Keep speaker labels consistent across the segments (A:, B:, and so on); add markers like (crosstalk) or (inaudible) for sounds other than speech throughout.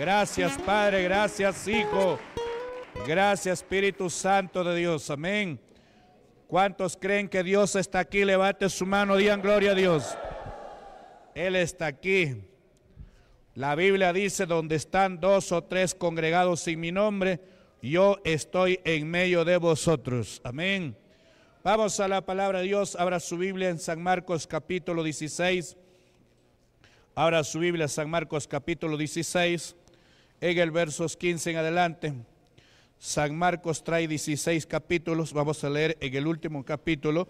A: Gracias Padre, gracias Hijo, gracias Espíritu Santo de Dios. Amén. ¿Cuántos creen que Dios está aquí? Levante su mano, digan gloria a Dios. Él está aquí. La Biblia dice, donde están dos o tres congregados sin mi nombre, yo estoy en medio de vosotros. Amén. Vamos a la palabra de Dios. Abra su Biblia en San Marcos capítulo 16. Abra su Biblia en San Marcos capítulo 16 en el versos 15 en adelante. San Marcos trae 16 capítulos, vamos a leer en el último capítulo,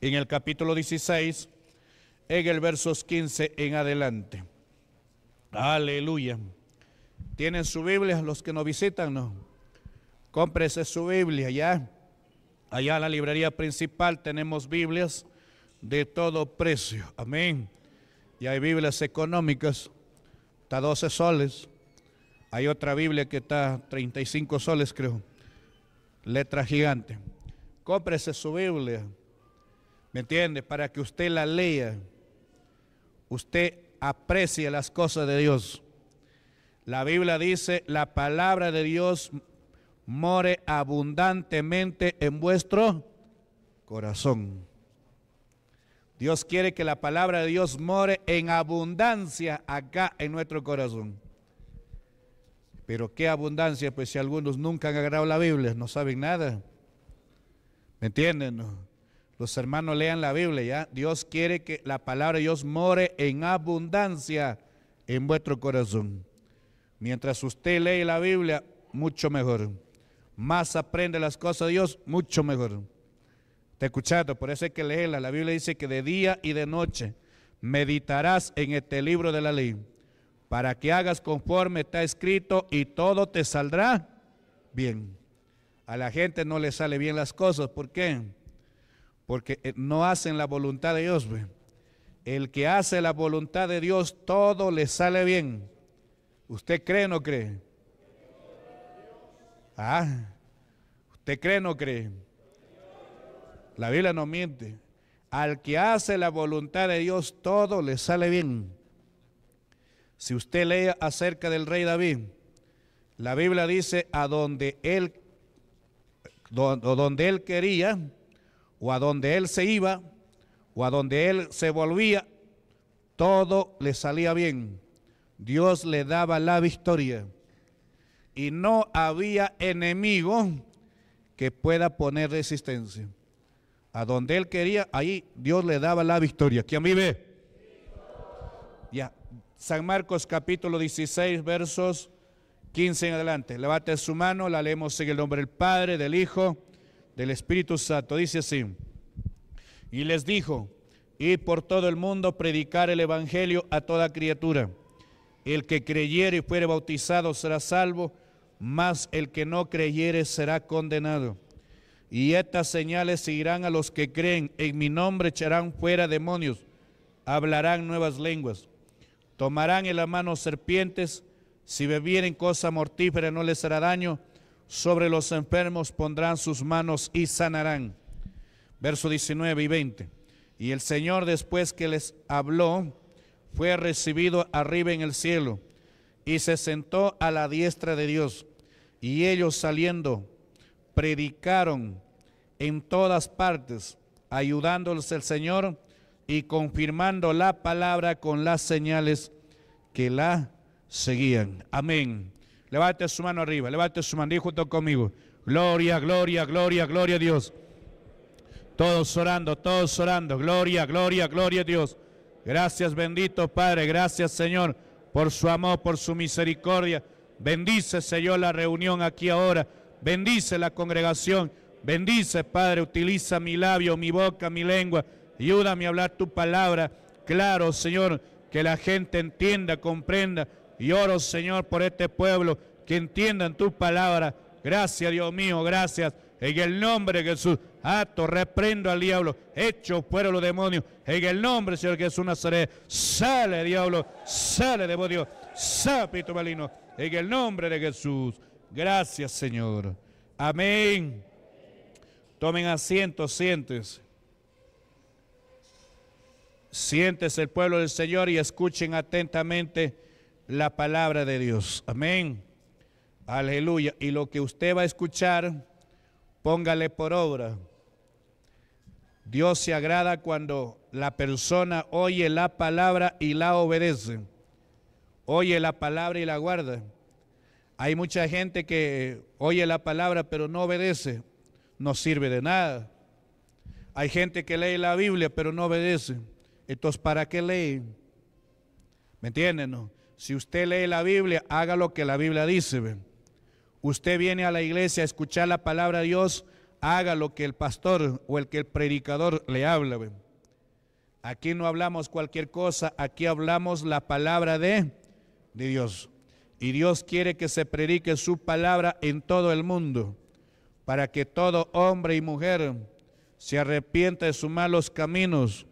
A: en el capítulo 16, en el versos 15 en adelante. Aleluya. ¿Tienen su Biblia los que nos visitan? No. Cómprese su Biblia ya. Allá en la librería principal tenemos Biblias de todo precio. Amén. Y hay Biblias económicas, hasta 12 soles. Hay otra Biblia que está 35 soles, creo. Letra gigante. Cómprese su Biblia. ¿Me entiende? Para que usted la lea. Usted aprecie las cosas de Dios. La Biblia dice, la palabra de Dios more abundantemente en vuestro corazón. Dios quiere que la palabra de Dios more en abundancia acá en nuestro corazón. Pero qué abundancia, pues si algunos nunca han agarrado la Biblia, no saben nada. ¿Me entienden? Los hermanos lean la Biblia, ¿ya? Dios quiere que la palabra de Dios more en abundancia en vuestro corazón. Mientras usted lee la Biblia, mucho mejor. Más aprende las cosas de Dios, mucho mejor. Te escuchando, por eso hay que leerla. La Biblia dice que de día y de noche meditarás en este libro de la ley para que hagas conforme está escrito y todo te saldrá bien. A la gente no le sale bien las cosas, ¿por qué? Porque eh, no hacen la voluntad de Dios. El que hace la voluntad de Dios, todo le sale bien. ¿Usted cree o no cree? Ah, ¿usted cree o no cree? La Biblia no miente. Al que hace la voluntad de Dios, todo le sale bien. Si usted lee acerca del rey David, la Biblia dice a donde él, donde él quería, o a donde él se iba, o a donde él se volvía, todo le salía bien. Dios le daba la victoria. Y no había enemigo que pueda poner resistencia. A donde él quería, ahí Dios le daba la victoria. ¿Quién vive? Ya, San Marcos capítulo 16, versos 15 en adelante. Levante su mano, la leemos en el nombre del Padre, del Hijo, del Espíritu Santo. Dice así. Y les dijo, y por todo el mundo predicar el Evangelio a toda criatura. El que creyere y fuere bautizado será salvo, mas el que no creyere será condenado. Y estas señales seguirán a los que creen, en mi nombre echarán fuera demonios, hablarán nuevas lenguas Tomarán en la mano serpientes, si bebieren cosa mortífera no les hará daño, sobre los enfermos pondrán sus manos y sanarán. Verso 19 y 20. Y el Señor después que les habló, fue recibido arriba en el cielo y se sentó a la diestra de Dios. Y ellos saliendo, predicaron en todas partes, ayudándoles el Señor y confirmando la palabra con las señales que la seguían. Amén. Levante su mano arriba, levante su mano dijo junto conmigo. Gloria, gloria, gloria, gloria a Dios. Todos orando, todos orando. Gloria, gloria, gloria a Dios. Gracias bendito Padre, gracias Señor por su amor, por su misericordia. Bendice Señor la reunión aquí ahora. Bendice la congregación. Bendice Padre, utiliza mi labio, mi boca, mi lengua Ayúdame a hablar tu palabra. Claro, Señor, que la gente entienda, comprenda. Y oro, Señor, por este pueblo, que entiendan tu palabra. Gracias, Dios mío, gracias. En el nombre de Jesús, ato, reprendo al diablo, hecho fuera los demonios. En el nombre, Señor Jesús Nazaret, sale, diablo, sale, demonio, sapito malino. En el nombre de Jesús, gracias, Señor. Amén. Tomen asiento, siéntense. Siéntese el pueblo del Señor y escuchen atentamente la palabra de Dios. Amén. Aleluya. Y lo que usted va a escuchar, póngale por obra. Dios se agrada cuando la persona oye la palabra y la obedece. Oye la palabra y la guarda. Hay mucha gente que oye la palabra pero no obedece. No sirve de nada. Hay gente que lee la Biblia pero no obedece. Entonces, ¿para qué lee? ¿Me entienden? No? Si usted lee la Biblia, haga lo que la Biblia dice. Usted viene a la iglesia a escuchar la palabra de Dios, haga lo que el pastor o el que el predicador le habla. Aquí no hablamos cualquier cosa, aquí hablamos la palabra de, de Dios. Y Dios quiere que se predique su palabra en todo el mundo, para que todo hombre y mujer se arrepienta de sus malos caminos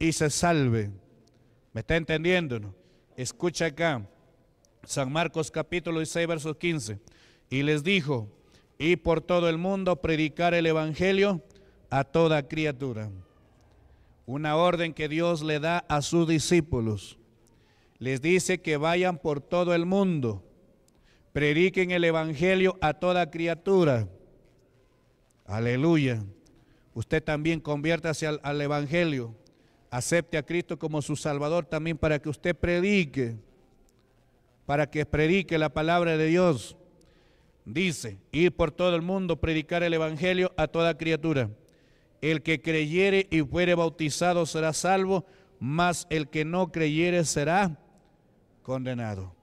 A: y se salve. ¿Me está entendiendo? Escucha acá, San Marcos capítulo 6, verso 15. Y les dijo, y por todo el mundo predicar el Evangelio a toda criatura. Una orden que Dios le da a sus discípulos. Les dice que vayan por todo el mundo, prediquen el Evangelio a toda criatura. Aleluya. Usted también conviértase al, al Evangelio acepte a Cristo como su Salvador también para que usted predique, para que predique la palabra de Dios. Dice, ir por todo el mundo, predicar el Evangelio a toda criatura. El que creyere y fuere bautizado será salvo, mas el que no creyere será condenado.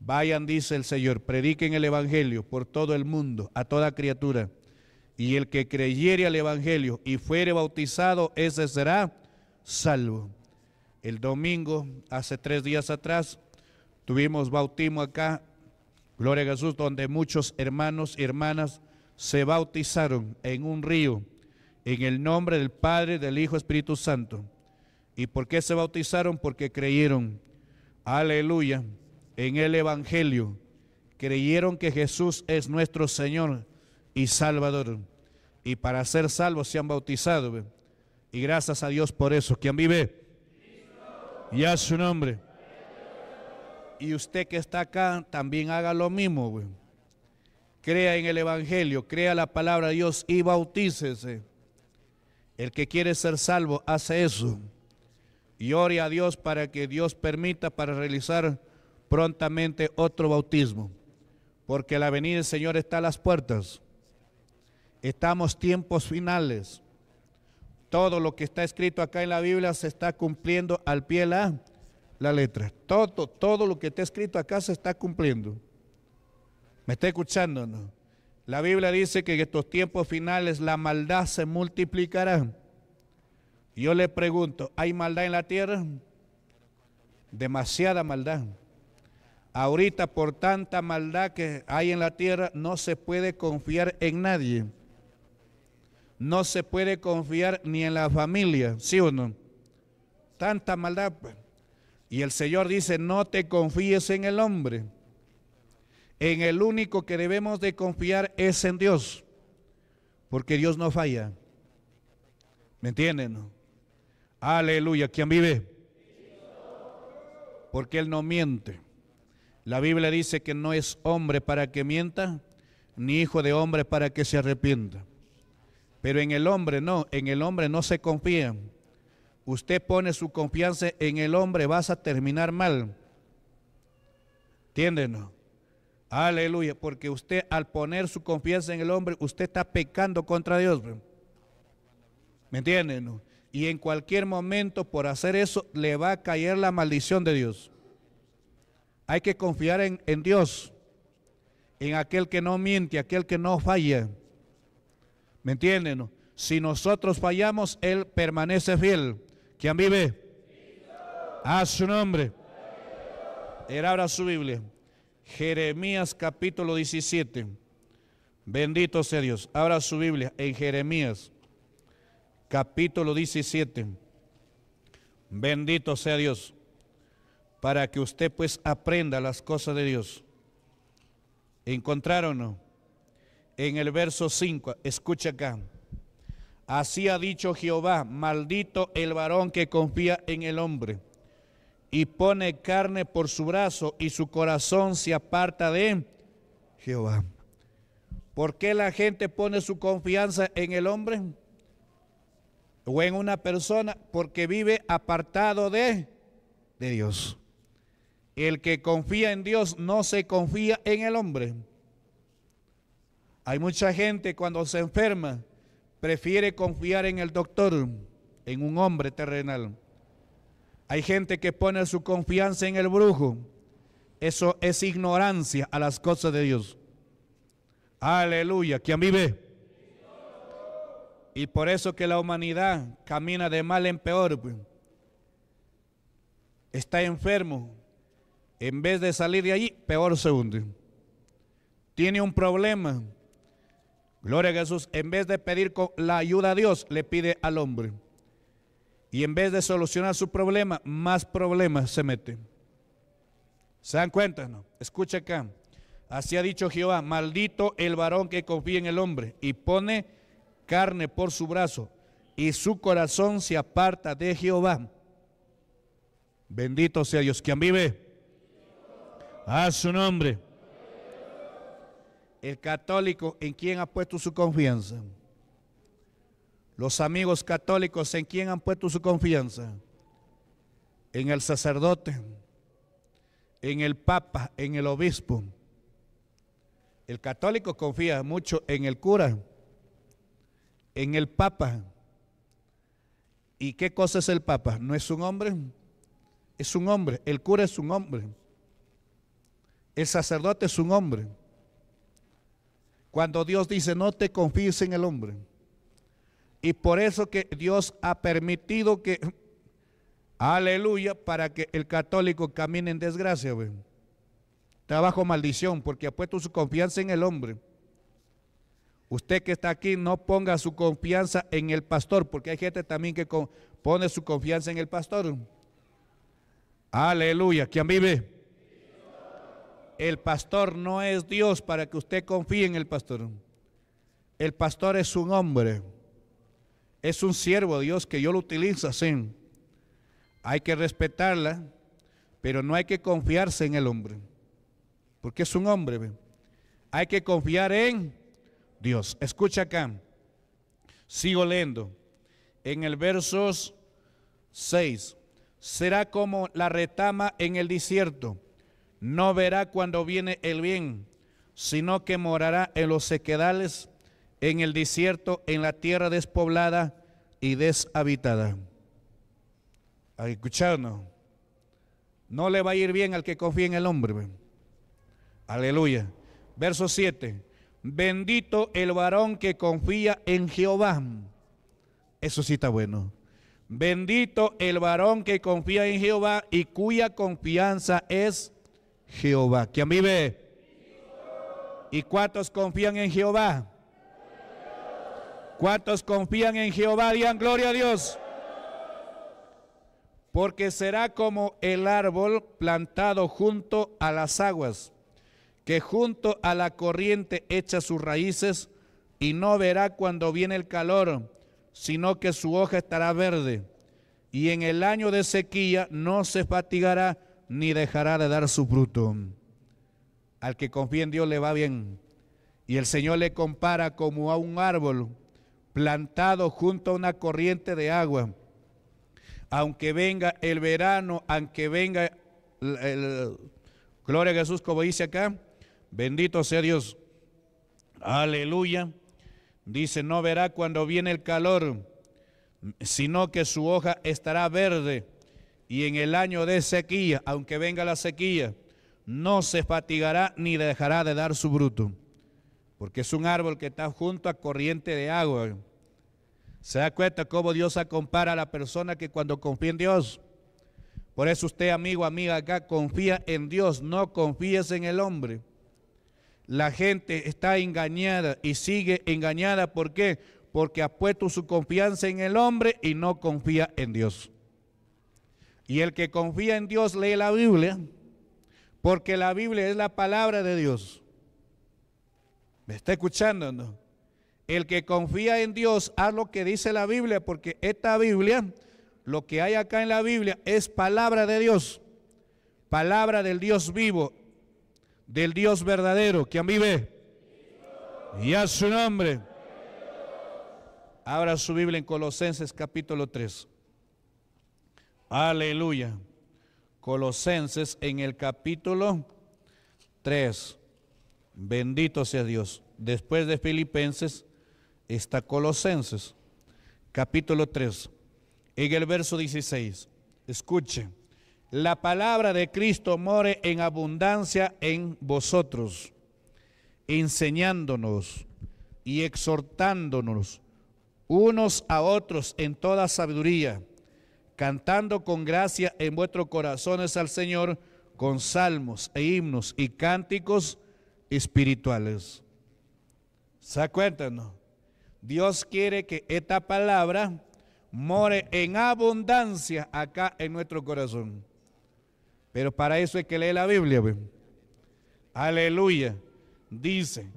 A: Vayan, dice el Señor, prediquen el Evangelio por todo el mundo, a toda criatura. Y el que creyere al Evangelio y fuere bautizado, ese será salvo. El domingo, hace tres días atrás, tuvimos bautismo acá, Gloria a Jesús, donde muchos hermanos y hermanas se bautizaron en un río, en el nombre del Padre, del Hijo, Espíritu Santo. ¿Y por qué se bautizaron? Porque creyeron, aleluya, en el Evangelio. Creyeron que Jesús es nuestro Señor y Salvador. Y para ser salvos se han bautizado. Y gracias a Dios por eso. ¿Quién vive? Y a su nombre. Y usted que está acá también haga lo mismo, Crea en el Evangelio, crea la palabra de Dios y bautícese. El que quiere ser salvo hace eso. Y ore a Dios para que Dios permita para realizar prontamente otro bautismo. Porque la venida del Señor está a las puertas. Estamos tiempos finales. Todo lo que está escrito acá en la Biblia se está cumpliendo al pie la, la letra. Todo, todo lo que está escrito acá se está cumpliendo. ¿Me está escuchando? No? La Biblia dice que en estos tiempos finales la maldad se multiplicará. Yo le pregunto, ¿hay maldad en la tierra? Demasiada maldad. Ahorita por tanta maldad que hay en la tierra no se puede confiar en nadie no se puede confiar ni en la familia, ¿sí o no? Tanta maldad. Pues. Y el Señor dice, no te confíes en el hombre. En el único que debemos de confiar es en Dios, porque Dios no falla. ¿Me entienden? Aleluya, ¿quién vive? Porque Él no miente. La Biblia dice que no es hombre para que mienta, ni hijo de hombre para que se arrepienta. Pero en el hombre no, en el hombre no se confía. Usted pone su confianza en el hombre, vas a terminar mal. ¿entienden? Aleluya, porque usted al poner su confianza en el hombre, usted está pecando contra Dios. ¿Me entienden? Y en cualquier momento por hacer eso le va a caer la maldición de Dios. Hay que confiar en, en Dios, en aquel que no miente, aquel que no falla. ¿Me entienden? Si nosotros fallamos, Él permanece fiel. ¿Quién vive? A su nombre. Él abra su Biblia. Jeremías capítulo 17. Bendito sea Dios. Abra su Biblia en Jeremías capítulo 17. Bendito sea Dios. Para que usted pues aprenda las cosas de Dios. ¿Encontraron no? en el verso 5. Escucha acá. Así ha dicho Jehová, maldito el varón que confía en el hombre y pone carne por su brazo y su corazón se aparta de Jehová. ¿Por qué la gente pone su confianza en el hombre o en una persona? Porque vive apartado de, de Dios. El que confía en Dios no se confía en el hombre. Hay mucha gente cuando se enferma, prefiere confiar en el doctor, en un hombre terrenal. Hay gente que pone su confianza en el brujo. Eso es ignorancia a las cosas de Dios. Aleluya, quien vive. Y por eso que la humanidad camina de mal en peor. Pues. Está enfermo. En vez de salir de allí, peor se hunde. Tiene un problema Gloria a Jesús. En vez de pedir la ayuda a Dios, le pide al hombre. Y en vez de solucionar su problema, más problemas se mete. ¿Se dan cuenta? No? Escucha acá. Así ha dicho Jehová, maldito el varón que confía en el hombre y pone carne por su brazo y su corazón se aparta de Jehová. Bendito sea Dios. quien vive? A su nombre. El católico en quién ha puesto su confianza. Los amigos católicos en quién han puesto su confianza. En el sacerdote, en el papa, en el obispo. El católico confía mucho en el cura, en el papa. ¿Y qué cosa es el papa? ¿No es un hombre? Es un hombre. El cura es un hombre. El sacerdote es un hombre. Cuando Dios dice, no te confíes en el hombre. Y por eso que Dios ha permitido que, aleluya, para que el católico camine en desgracia, güey. Trabajo maldición, porque ha puesto su confianza en el hombre. Usted que está aquí, no ponga su confianza en el pastor, porque hay gente también que pone su confianza en el pastor. Aleluya, ¿quién vive? El pastor no es Dios para que usted confíe en el pastor. El pastor es un hombre, es un siervo de Dios que yo lo utilizo así Hay que respetarla, pero no hay que confiarse en el hombre, porque es un hombre. Hay que confiar en Dios. Escucha acá, sigo leyendo. En el versos 6, será como la retama en el desierto no verá cuando viene el bien, sino que morará en los sequedales, en el desierto, en la tierra despoblada y deshabitada. A escucharnos. No le va a ir bien al que confía en el hombre. Aleluya. Verso 7. Bendito el varón que confía en Jehová. Eso sí está bueno. Bendito el varón que confía en Jehová y cuya confianza es Jehová. ¿Quién vive? ¿Y cuántos confían en Jehová? ¿Cuántos confían en Jehová? Digan gloria a Dios. Porque será como el árbol plantado junto a las aguas, que junto a la corriente echa sus raíces y no verá cuando viene el calor, sino que su hoja estará verde. Y en el año de sequía no se fatigará ni dejará de dar su fruto. Al que confía en Dios le va bien. Y el Señor le compara como a un árbol plantado junto a una corriente de agua. Aunque venga el verano, aunque venga el, gloria a Jesús, como dice acá, bendito sea Dios. Aleluya. Dice, no verá cuando viene el calor, sino que su hoja estará verde y en el año de sequía, aunque venga la sequía, no se fatigará ni dejará de dar su bruto, porque es un árbol que está junto a corriente de agua. Se da cuenta cómo Dios compara a la persona que cuando confía en Dios. Por eso usted, amigo, amiga, acá confía en Dios, no confíes en el hombre. La gente está engañada y sigue engañada. ¿Por qué? Porque ha puesto su confianza en el hombre y no confía en Dios. Y el que confía en Dios lee la Biblia, porque la Biblia es la palabra de Dios. ¿Me está escuchando? El que confía en Dios, haz lo que dice la Biblia, porque esta Biblia, lo que hay acá en la Biblia es palabra de Dios, palabra del Dios vivo, del Dios verdadero, quien vive. Y a su nombre. Abra su Biblia en Colosenses capítulo 3. Aleluya. Colosenses en el capítulo 3. Bendito sea Dios. Después de Filipenses está Colosenses, capítulo 3. En el verso 16. Escuche. La palabra de Cristo more en abundancia en vosotros, enseñándonos y exhortándonos unos a otros en toda sabiduría cantando con gracia en vuestros corazones al Señor con salmos e himnos y cánticos espirituales. ¿Se acuerdan? Dios quiere que esta palabra more en abundancia acá en nuestro corazón. Pero para eso hay que leer la Biblia. Aleluya. Dice,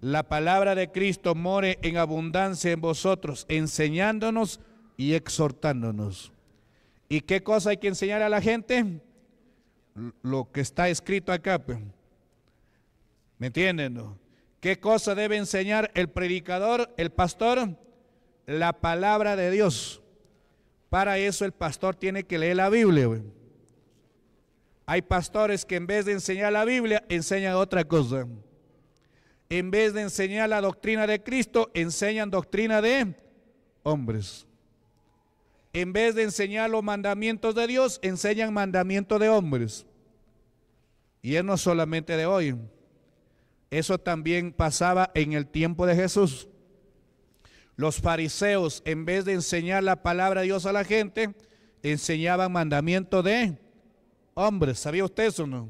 A: la palabra de Cristo more en abundancia en vosotros, enseñándonos y exhortándonos. ¿Y qué cosa hay que enseñar a la gente? Lo que está escrito acá. ¿Me entienden? ¿Qué cosa debe enseñar el predicador, el pastor? La palabra de Dios. Para eso el pastor tiene que leer la Biblia. Hay pastores que en vez de enseñar la Biblia, enseñan otra cosa. En vez de enseñar la doctrina de Cristo, enseñan doctrina de hombres en vez de enseñar los mandamientos de Dios, enseñan mandamientos de hombres. Y es no solamente de hoy. Eso también pasaba en el tiempo de Jesús. Los fariseos, en vez de enseñar la palabra de Dios a la gente, enseñaban mandamientos de hombres. ¿Sabía usted eso o no?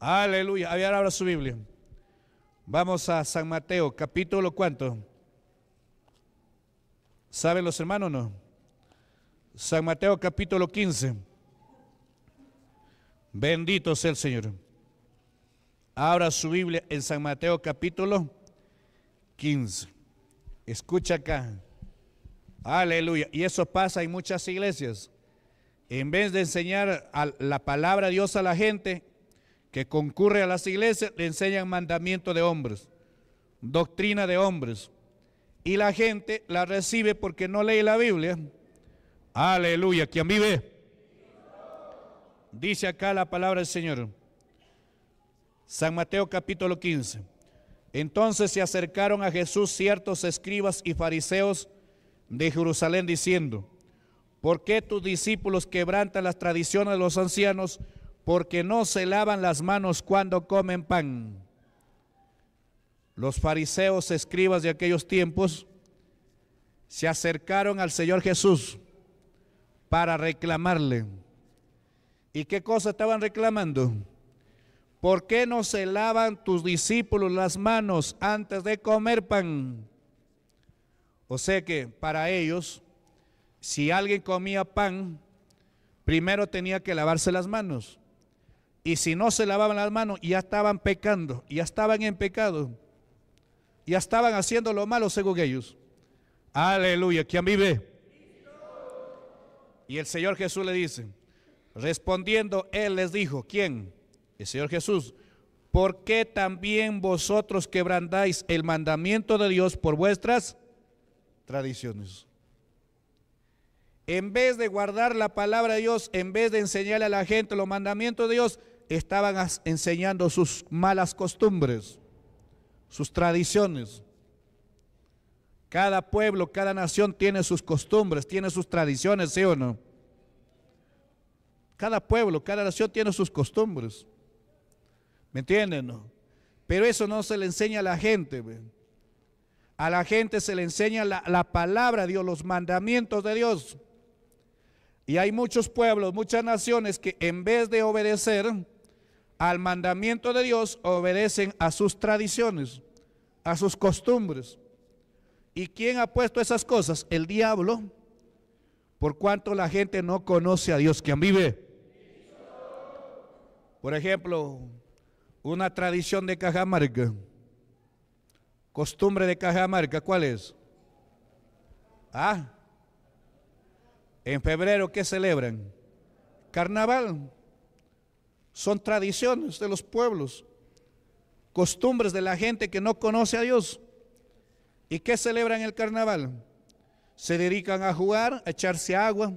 A: Aleluya. A ver, ahora su Biblia. Vamos a San Mateo, capítulo cuánto. ¿Saben los hermanos o no? San Mateo capítulo 15. Bendito sea el Señor. Abra su Biblia en San Mateo capítulo 15. Escucha acá. Aleluya. Y eso pasa en muchas iglesias. En vez de enseñar la palabra de Dios a la gente que concurre a las iglesias, le enseñan mandamiento de hombres, doctrina de hombres. Y la gente la recibe porque no lee la Biblia Aleluya. quien vive? Dice acá la palabra del Señor. San Mateo capítulo 15. Entonces se acercaron a Jesús ciertos escribas y fariseos de Jerusalén diciendo, ¿por qué tus discípulos quebrantan las tradiciones de los ancianos? Porque no se lavan las manos cuando comen pan. Los fariseos escribas de aquellos tiempos se acercaron al Señor Jesús para reclamarle. ¿Y qué cosa estaban reclamando? ¿Por qué no se lavan tus discípulos las manos antes de comer pan? O sea que para ellos, si alguien comía pan, primero tenía que lavarse las manos. Y si no se lavaban las manos, ya estaban pecando, ya estaban en pecado, ya estaban haciendo lo malo según ellos. Aleluya, ¿quién vive? Y el Señor Jesús le dice, respondiendo, Él les dijo, ¿quién? El Señor Jesús, ¿por qué también vosotros quebrantáis el mandamiento de Dios por vuestras tradiciones? En vez de guardar la palabra de Dios, en vez de enseñarle a la gente los mandamientos de Dios, estaban enseñando sus malas costumbres, sus tradiciones. Cada pueblo, cada nación tiene sus costumbres, tiene sus tradiciones, ¿sí o no? Cada pueblo, cada nación tiene sus costumbres. ¿Me entienden? No? Pero eso no se le enseña a la gente. A la gente se le enseña la, la, palabra de Dios, los mandamientos de Dios. Y hay muchos pueblos, muchas naciones que en vez de obedecer al mandamiento de Dios, obedecen a sus tradiciones, a sus costumbres. ¿Y quién ha puesto esas cosas? El diablo. Por cuanto la gente no conoce a Dios, quien vive. Por ejemplo, una tradición de Cajamarca, costumbre de Cajamarca, ¿cuál es? Ah, en febrero, ¿qué celebran? Carnaval. Son tradiciones de los pueblos, costumbres de la gente que no conoce a Dios. ¿Y qué celebran el carnaval? Se dedican a jugar, a echarse agua,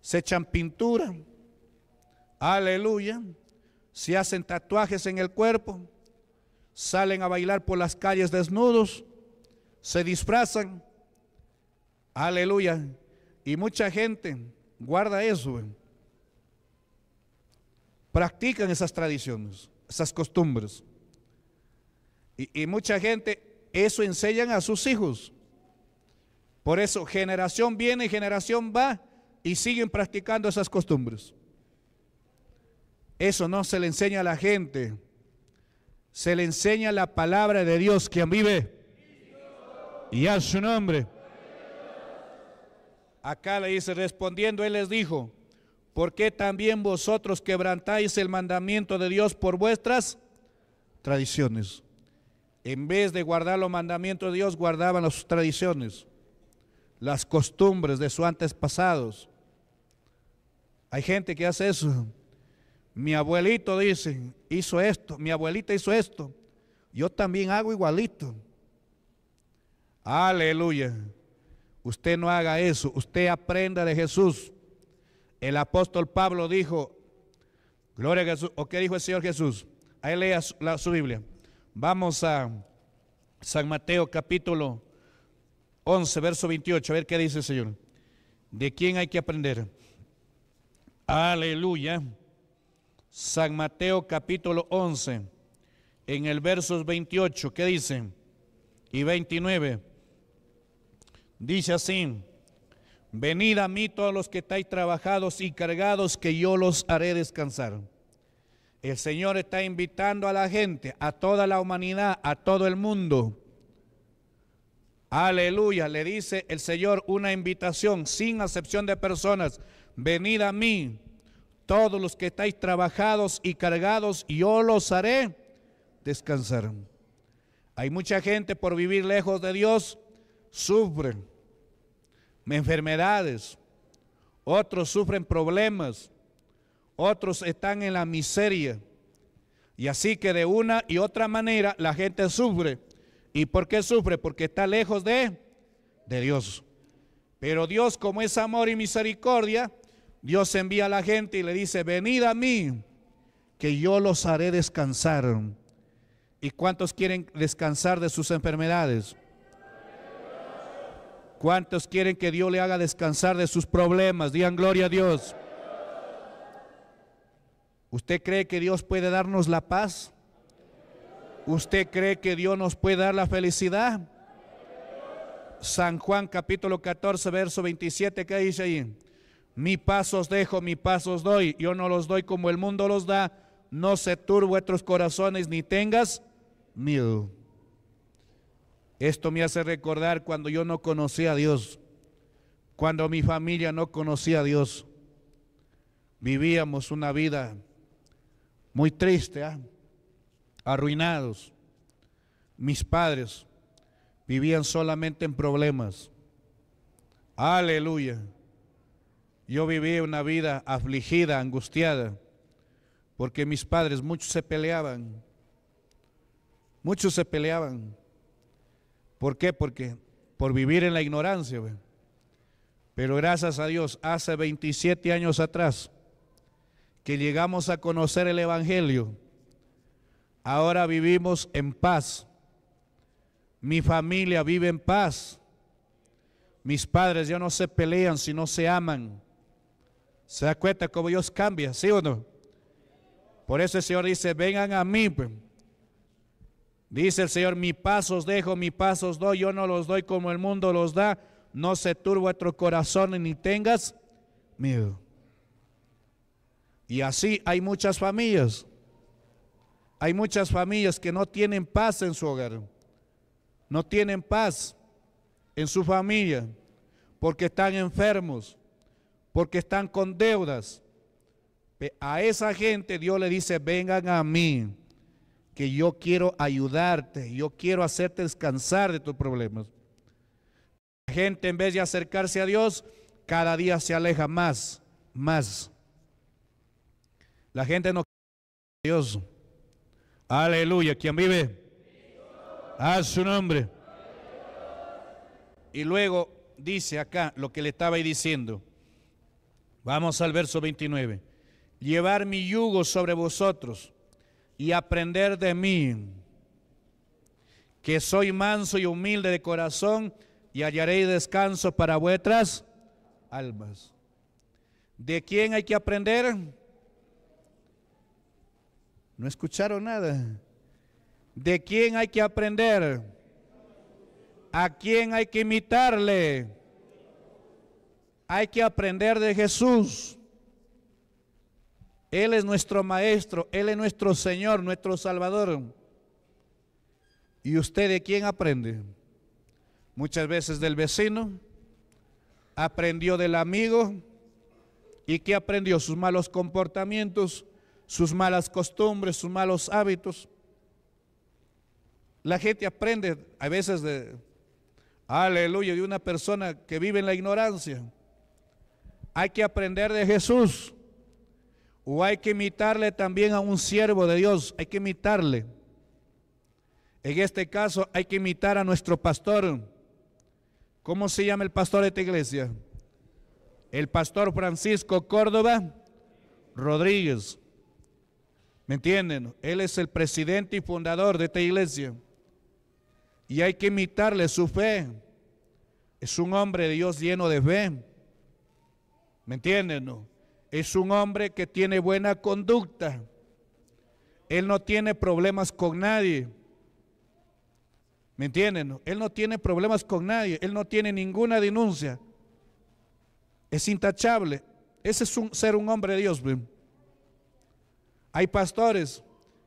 A: se echan pintura, aleluya, se hacen tatuajes en el cuerpo, salen a bailar por las calles desnudos, se disfrazan, aleluya. Y mucha gente guarda eso, eh. practican esas tradiciones, esas costumbres. Y, y mucha gente eso enseñan a sus hijos. Por eso generación viene y generación va y siguen practicando esas costumbres. Eso no se le enseña a la gente. Se le enseña la palabra de Dios, quien vive. Y a su nombre. Acá le dice, respondiendo, él les dijo, ¿por qué también vosotros quebrantáis el mandamiento de Dios por vuestras tradiciones? en vez de guardar los mandamientos de Dios, guardaban las tradiciones, las costumbres de sus antepasados. Hay gente que hace eso. Mi abuelito dice, hizo esto, mi abuelita hizo esto. Yo también hago igualito. Aleluya. Usted no haga eso, usted aprenda de Jesús. El apóstol Pablo dijo, gloria a Jesús, ¿o qué dijo el Señor Jesús? Ahí lea su Biblia. Vamos a San Mateo capítulo 11, verso 28, a ver qué dice el Señor. ¿De quién hay que aprender? Aleluya. San Mateo capítulo 11, en el verso 28, ¿qué dice? Y 29. Dice así, venid a mí todos los que estáis trabajados y cargados, que yo los haré descansar. El Señor está invitando a la gente, a toda la humanidad, a todo el mundo. Aleluya, le dice el Señor una invitación sin acepción de personas. Venid a mí, todos los que estáis trabajados y cargados, yo los haré descansar. Hay mucha gente por vivir lejos de Dios, sufren enfermedades, otros sufren problemas, otros están en la miseria. Y así que de una y otra manera la gente sufre. ¿Y por qué sufre? Porque está lejos de, de Dios. Pero Dios, como es amor y misericordia, Dios envía a la gente y le dice, venid a mí, que yo los haré descansar. ¿Y cuántos quieren descansar de sus enfermedades? ¿Cuántos quieren que Dios le haga descansar de sus problemas? Digan gloria a Dios. ¿Usted cree que Dios puede darnos la paz? ¿Usted cree que Dios nos puede dar la felicidad? San Juan capítulo 14, verso 27, ¿qué dice ahí? Mi paz os dejo, mi paz os doy. Yo no los doy como el mundo los da. No se turbo vuestros corazones ni tengas miedo. Esto me hace recordar cuando yo no conocía a Dios, cuando mi familia no conocía a Dios. Vivíamos una vida muy triste, ¿ah? arruinados. Mis padres vivían solamente en problemas. Aleluya. Yo viví una vida afligida, angustiada, porque mis padres muchos se peleaban. Muchos se peleaban. ¿Por qué? Porque por vivir en la ignorancia. Pero gracias a Dios, hace 27 años atrás, que llegamos a conocer el Evangelio, ahora vivimos en paz. Mi familia vive en paz. Mis padres ya no se pelean, sino se aman. ¿Se da cuenta cómo Dios cambia, sí o no? Por eso el Señor dice, vengan a mí. Pues". Dice el Señor, mi pasos os dejo, mi pasos os doy, yo no los doy como el mundo los da. No se turba vuestro corazón ni tengas miedo. Y así hay muchas familias. Hay muchas familias que no tienen paz en su hogar. No tienen paz en su familia porque están enfermos, porque están con deudas. A esa gente Dios le dice, vengan a mí, que yo quiero ayudarte, yo quiero hacerte descansar de tus problemas. La gente en vez de acercarse a Dios, cada día se aleja más, más. La gente no quiere Dios. Aleluya. ¿Quién vive? A su nombre. Y luego dice acá lo que le estaba diciendo. Vamos al verso 29. Llevar mi yugo sobre vosotros y aprender de mí, que soy manso y humilde de corazón, y hallaréis descanso para vuestras almas. ¿De quién hay que aprender? No escucharon nada. ¿De quién hay que aprender? ¿A quién hay que imitarle? Hay que aprender de Jesús. Él es nuestro Maestro, Él es nuestro Señor, nuestro Salvador. ¿Y usted de quién aprende? Muchas veces del vecino, aprendió del amigo. ¿Y qué aprendió? Sus malos comportamientos sus malas costumbres, sus malos hábitos. La gente aprende a veces de, aleluya, de una persona que vive en la ignorancia. Hay que aprender de Jesús. O hay que imitarle también a un siervo de Dios. Hay que imitarle. En este caso hay que imitar a nuestro pastor. ¿Cómo se llama el pastor de esta iglesia? El pastor Francisco Córdoba Rodríguez. ¿Me entienden? Él es el presidente y fundador de esta iglesia. Y hay que imitarle su fe. Es un hombre de Dios lleno de fe. ¿Me entienden? Es un hombre que tiene buena conducta. Él no tiene problemas con nadie. ¿Me entienden? Él no tiene problemas con nadie. Él no tiene ninguna denuncia. Es intachable. Ese es ser un hombre de Dios. Hay pastores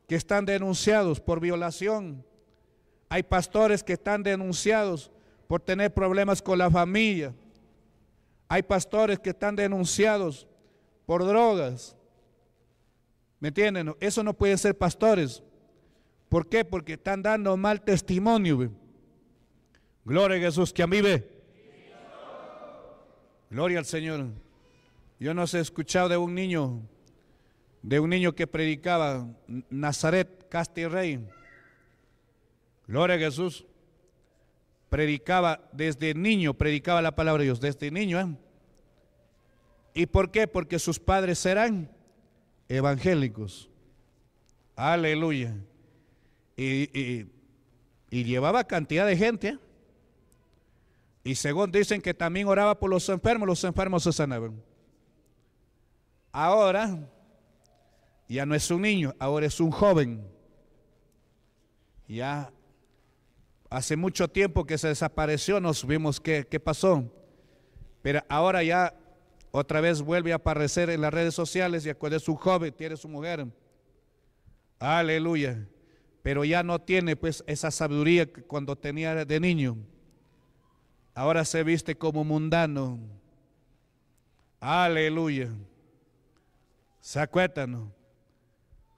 A: que están denunciados por violación. Hay pastores que están denunciados por tener problemas con la familia. Hay pastores que están denunciados por drogas. ¿Me entienden? Eso no puede ser pastores. ¿Por qué? Porque están dando mal testimonio. Gloria a Jesús, que a mí ve. Gloria al Señor. Yo no sé, he escuchado de un niño de un niño que predicaba Nazaret, Casti Gloria a Jesús. Predicaba desde niño, predicaba la palabra de Dios desde niño. ¿eh? ¿Y por qué? Porque sus padres eran evangélicos. Aleluya. Y, llevaba cantidad de gente. ¿eh? Y según dicen que también oraba por los enfermos, los enfermos se sanaban. Ahora, ya no es un niño, ahora es un joven. Ya hace mucho tiempo que se desapareció, no vimos qué, pasó. Pero ahora ya otra vez vuelve a aparecer en las redes sociales y acuérdate, es un joven, tiene su mujer. Aleluya. Pero ya no tiene pues esa sabiduría que cuando tenía de niño. Ahora se viste como mundano. Aleluya. Sacuétanos.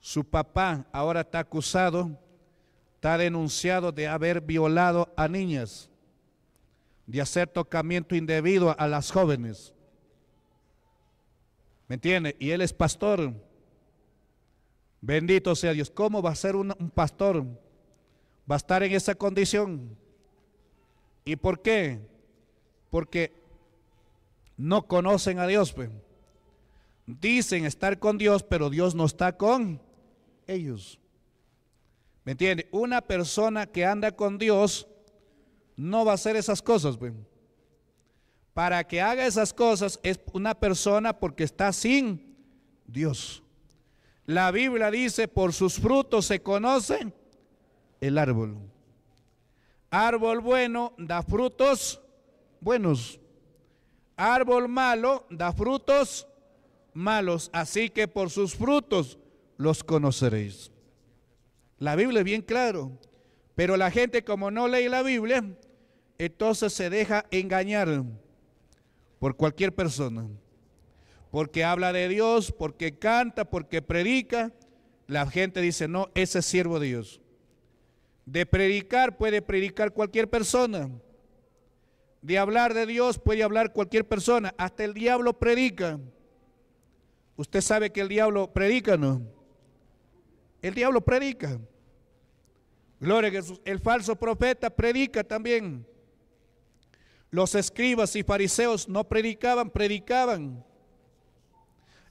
A: Su papá ahora está acusado, está denunciado de haber violado a niñas, de hacer tocamiento indebido a las jóvenes. ¿Me entiende? Y él es pastor. Bendito sea Dios. ¿Cómo va a ser un, un pastor? Va a estar en esa condición. ¿Y por qué? Porque no conocen a Dios. Pues. Dicen estar con Dios, pero Dios no está con ellos. ¿Me entiende? Una persona que anda con Dios no va a hacer esas cosas. Para que haga esas cosas es una persona porque está sin Dios. La Biblia dice, por sus frutos se conoce el árbol. Árbol bueno da frutos buenos. Árbol malo da frutos malos. Así que por sus frutos los conoceréis. La Biblia es bien claro, pero la gente como no lee la Biblia, entonces se deja engañar por cualquier persona. Porque habla de Dios, porque canta, porque predica. La gente dice, no, ese es siervo de Dios. De predicar puede predicar cualquier persona. De hablar de Dios puede hablar cualquier persona. Hasta el diablo predica. Usted sabe que el diablo predica, ¿no? El diablo predica. Gloria a Jesús. El falso profeta predica también. Los escribas y fariseos no predicaban, predicaban.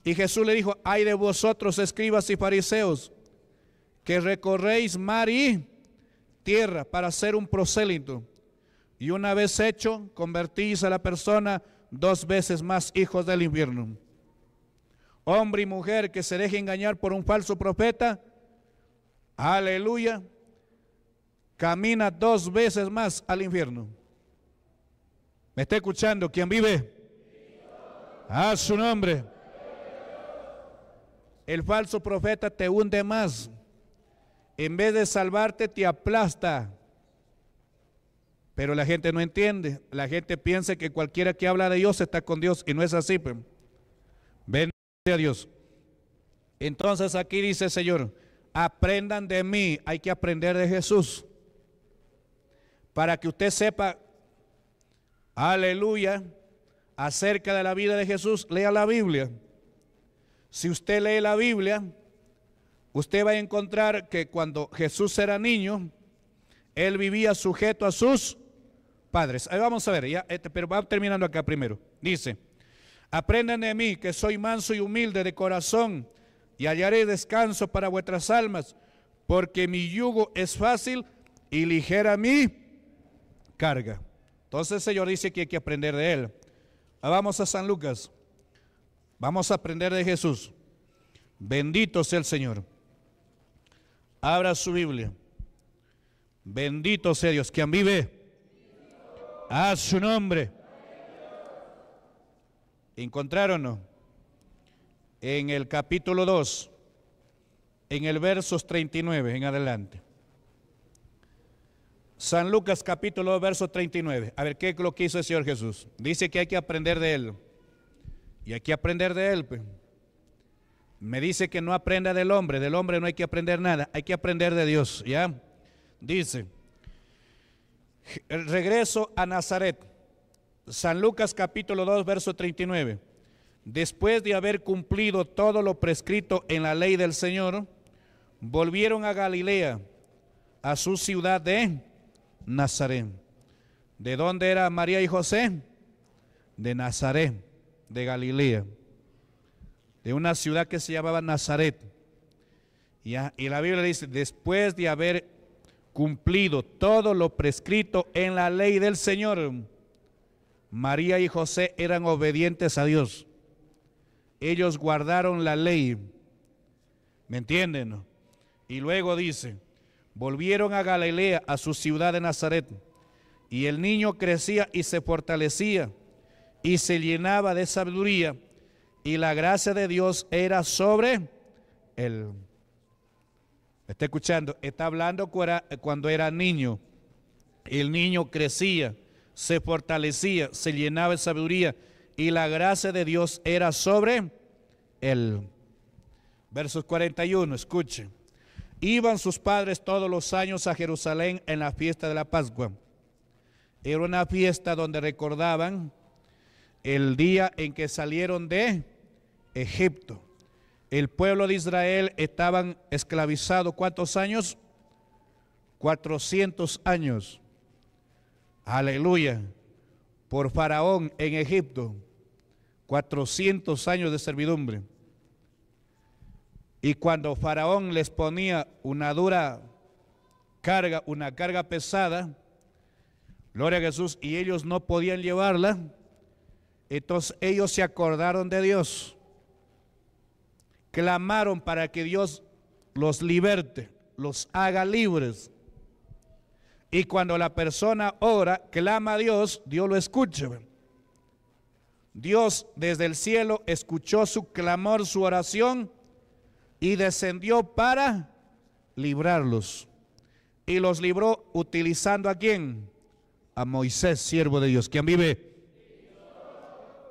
A: Y Jesús le dijo, ay de vosotros escribas y fariseos, que recorréis mar y tierra para ser un prosélito. Y una vez hecho, convertís a la persona dos veces más hijos del infierno. Hombre y mujer que se deje engañar por un falso profeta, Aleluya. Camina dos veces más al infierno. ¿Me está escuchando? ¿Quién vive? A su nombre. El falso profeta te hunde más. En vez de salvarte, te aplasta. Pero la gente no entiende. La gente piensa que cualquiera que habla de Dios está con Dios. Y no es así. Ven pues. a Dios. Entonces aquí dice el Señor, Aprendan de mí, hay que aprender de Jesús. Para que usted sepa, aleluya, acerca de la vida de Jesús, lea la Biblia. Si usted lee la Biblia, usted va a encontrar que cuando Jesús era niño, él vivía sujeto a sus padres. Ahí vamos a ver, ya, este, pero va terminando acá primero. Dice, aprendan de mí que soy manso y humilde de corazón y hallaré descanso para vuestras almas, porque mi yugo es fácil y ligera mi carga. Entonces el Señor dice que hay que aprender de Él. Ah, vamos a San Lucas. Vamos a aprender de Jesús. Bendito sea el Señor. Abra su Biblia. Bendito sea Dios. Quien vive a su nombre. ¿Encontraron o no? en el capítulo 2, en el versos 39 en adelante. San Lucas capítulo 2, verso 39. A ver, ¿qué es lo que hizo el Señor Jesús? Dice que hay que aprender de Él. Y hay que aprender de Él. Pues. Me dice que no aprenda del hombre. Del hombre no hay que aprender nada. Hay que aprender de Dios. ¿Ya? Dice, el regreso a Nazaret. San Lucas capítulo 2, verso 39 después de haber cumplido todo lo prescrito en la ley del Señor, volvieron a Galilea, a su ciudad de Nazaret. ¿De dónde era María y José? De Nazaret, de Galilea, de una ciudad que se llamaba Nazaret. Y, y la Biblia dice, después de haber cumplido todo lo prescrito en la ley del Señor, María y José eran obedientes a Dios ellos guardaron la ley. ¿Me entienden? Y luego dice, volvieron a Galilea, a su ciudad de Nazaret, y el niño crecía y se fortalecía y se llenaba de sabiduría, y la gracia de Dios era sobre él. está escuchando? Está hablando cuando era niño. El niño crecía, se fortalecía, se llenaba de sabiduría y la gracia de Dios era sobre él. Versos 41, escuche. Iban sus padres todos los años a Jerusalén en la fiesta de la Pascua. Era una fiesta donde recordaban el día en que salieron de Egipto. El pueblo de Israel estaban esclavizados cuántos años? 400 años. Aleluya por Faraón en Egipto, 400 años de servidumbre. Y cuando Faraón les ponía una dura carga, una carga pesada, gloria a Jesús, y ellos no podían llevarla, entonces ellos se acordaron de Dios, clamaron para que Dios los liberte, los haga libres. Y cuando la persona ora, clama a Dios, Dios lo escucha. Dios desde el cielo escuchó su clamor, su oración, y descendió para librarlos. Y los libró utilizando a quién? A Moisés, siervo de Dios. ¿Quién vive?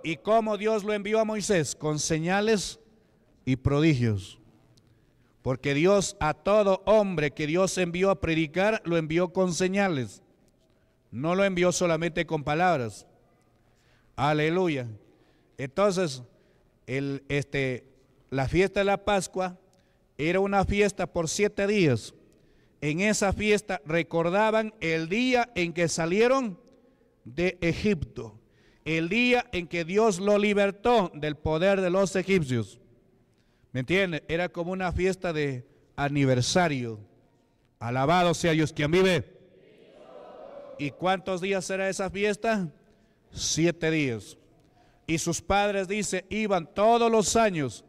A: ¿Y cómo Dios lo envió a Moisés? Con señales y prodigios. Porque Dios a todo hombre que Dios envió a predicar, lo envió con señales. No lo envió solamente con palabras. Aleluya. Entonces, el, este, la fiesta de la Pascua era una fiesta por siete días. En esa fiesta recordaban el día en que salieron de Egipto, el día en que Dios lo libertó del poder de los egipcios. ¿Me entiende? Era como una fiesta de aniversario. Alabado sea Dios quien vive. ¿Y cuántos días será esa fiesta? Siete días. Y sus padres, dice, iban todos los años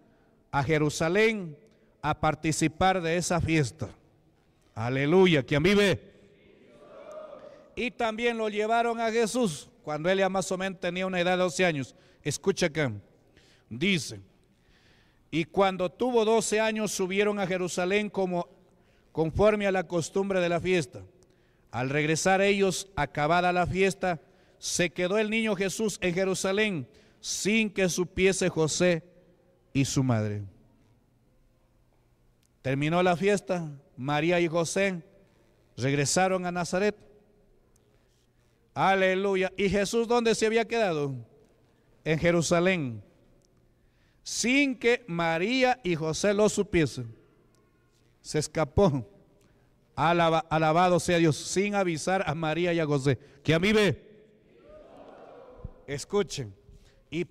A: a Jerusalén a participar de esa fiesta. Aleluya, quien vive. Y también lo llevaron a Jesús cuando él ya más o menos tenía una edad de 12 años. Escucha acá. Dice, y cuando tuvo 12 años subieron a Jerusalén como conforme a la costumbre de la fiesta. Al regresar ellos, acabada la fiesta, se quedó el niño Jesús en Jerusalén sin que supiese José y su madre. Terminó la fiesta, María y José regresaron a Nazaret. Aleluya. ¿Y Jesús dónde se había quedado? En Jerusalén sin que María y José lo supiesen. Se escapó. alabado sea Dios, sin avisar a María y a José. Que a mí ve. Escuchen. Y,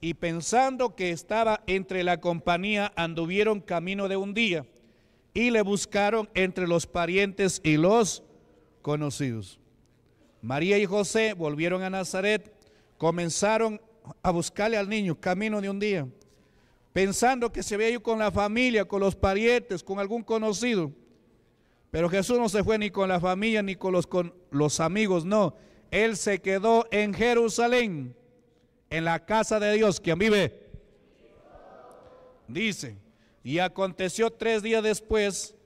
A: y pensando que estaba entre la compañía, anduvieron camino de un día y le buscaron entre los parientes y los conocidos. María y José volvieron a Nazaret, comenzaron a buscarle al niño, camino de un día pensando que se había ido con la familia, con los parientes, con algún conocido. Pero Jesús no se fue ni con la familia ni con los, con los amigos, no. Él se quedó en Jerusalén, en la casa de Dios. quien vive? Dice, y aconteció tres días después,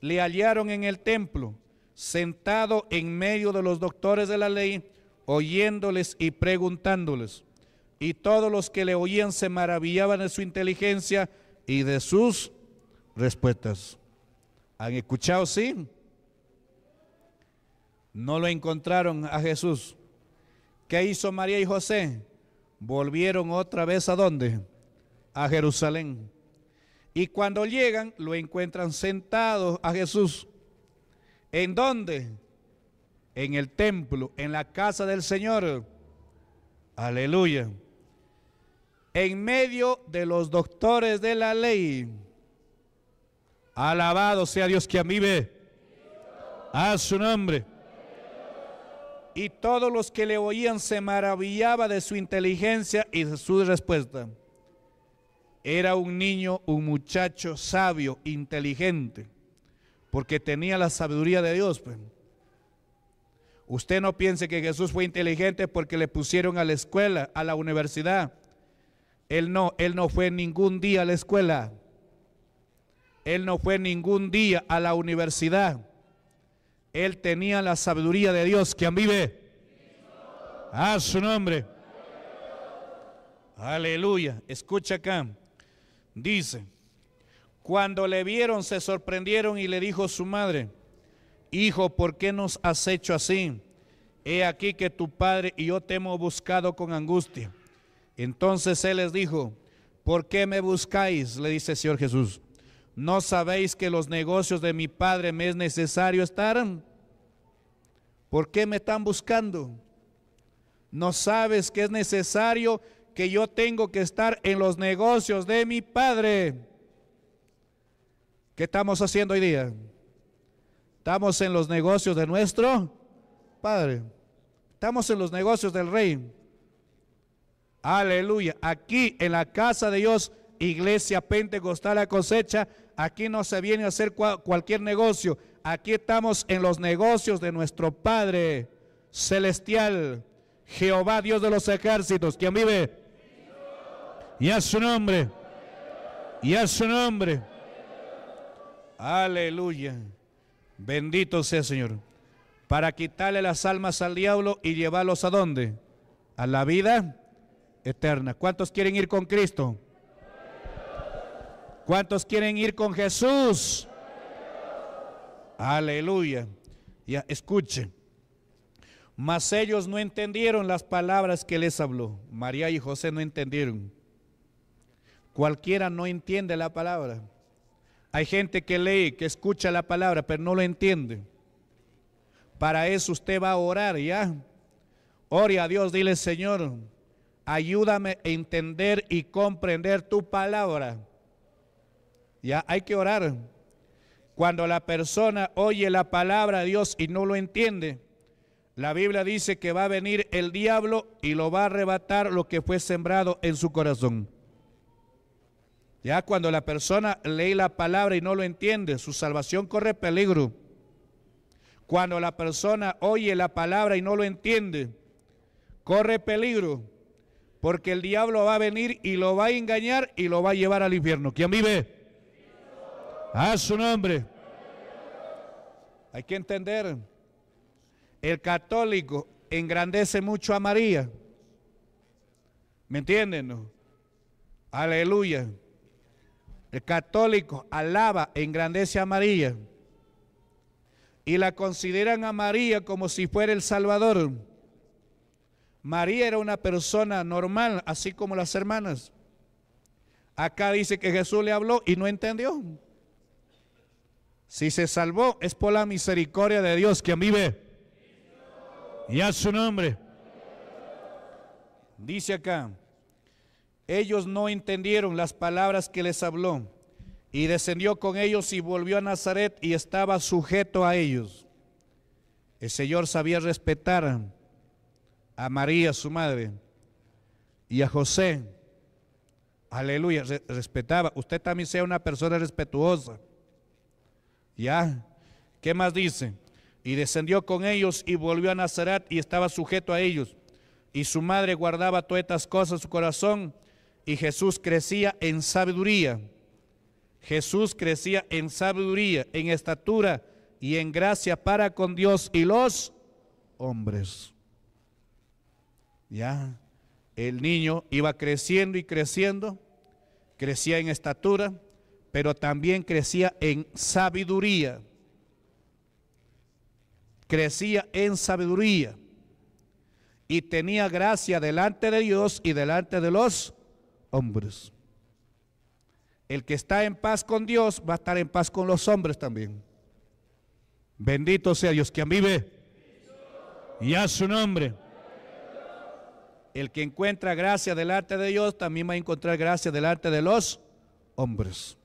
A: le hallaron en el templo, sentado en medio de los doctores de la ley, oyéndoles y preguntándoles y todos los que le oían se maravillaban de su inteligencia y de sus respuestas. ¿Han escuchado? Sí. No lo encontraron a Jesús. ¿Qué hizo María y José? Volvieron otra vez a dónde? A Jerusalén. Y cuando llegan, lo encuentran sentado a Jesús. ¿En dónde? En el templo, en la casa del Señor. Aleluya en medio de los doctores de la ley. Alabado sea Dios que a mí ve. A su nombre. Y todos los que le oían se maravillaba de su inteligencia y de su respuesta. Era un niño, un muchacho sabio, inteligente, porque tenía la sabiduría de Dios. Pues. Usted no piense que Jesús fue inteligente porque le pusieron a la escuela, a la universidad, él no, él no fue ningún día a la escuela. Él no fue ningún día a la universidad. Él tenía la sabiduría de Dios. ¿Quién vive? A su nombre. Aleluya. Escucha acá. Dice, cuando le vieron se sorprendieron y le dijo su madre, Hijo, ¿por qué nos has hecho así? He aquí que tu padre y yo te hemos buscado con angustia. Entonces él les dijo, ¿por qué me buscáis? Le dice el Señor Jesús. ¿No sabéis que los negocios de mi Padre me es necesario estar? ¿Por qué me están buscando? ¿No sabes que es necesario que yo tengo que estar en los negocios de mi Padre? ¿Qué estamos haciendo hoy día? Estamos en los negocios de nuestro Padre. Estamos en los negocios del Rey. Aleluya. Aquí en la casa de Dios, iglesia pentecostal a cosecha, aquí no se viene a hacer cualquier negocio. Aquí estamos en los negocios de nuestro Padre celestial, Jehová Dios de los ejércitos. ¿Quién vive? Y a su nombre. Y a su nombre. Aleluya. Bendito sea, Señor. Para quitarle las almas al diablo y llevarlos a dónde? A la vida eterna. ¿Cuántos quieren ir con Cristo? ¿Cuántos quieren ir con Jesús? Aleluya. Ya, escuche. Mas ellos no entendieron las palabras que les habló. María y José no entendieron. Cualquiera no entiende la palabra. Hay gente que lee, que escucha la palabra, pero no lo entiende. Para eso usted va a orar, ¿ya? Ore a Dios, dile, Señor, ayúdame a entender y comprender tu palabra. Ya hay que orar. Cuando la persona oye la palabra de Dios y no lo entiende, la Biblia dice que va a venir el diablo y lo va a arrebatar lo que fue sembrado en su corazón. Ya cuando la persona lee la palabra y no lo entiende, su salvación corre peligro. Cuando la persona oye la palabra y no lo entiende, corre peligro porque el diablo va a venir y lo va a engañar y lo va a llevar al infierno. ¿Quién vive? A su nombre. Hay que entender, el católico engrandece mucho a María. ¿Me entienden? Aleluya. El católico alaba, engrandece a María. Y la consideran a María como si fuera el Salvador. María era una persona normal, así como las hermanas. Acá dice que Jesús le habló y no entendió. Si se salvó es por la misericordia de Dios quien vive. Y a su nombre. Dice acá, ellos no entendieron las palabras que les habló. Y descendió con ellos y volvió a Nazaret y estaba sujeto a ellos. El Señor sabía respetar a María, su madre, y a José. Aleluya, respetaba. Usted también sea una persona respetuosa. ¿Ya? ¿Qué más dice? Y descendió con ellos y volvió a Nazaret y estaba sujeto a ellos. Y su madre guardaba todas estas cosas en su corazón y Jesús crecía en sabiduría. Jesús crecía en sabiduría, en estatura y en gracia para con Dios y los hombres. Ya, el niño iba creciendo y creciendo, crecía en estatura, pero también crecía en sabiduría. Crecía en sabiduría y tenía gracia delante de Dios y delante de los hombres. El que está en paz con Dios va a estar en paz con los hombres también. Bendito sea Dios, quien vive y a su nombre. El que encuentra gracia delante de Dios también va a encontrar gracia delante de los hombres.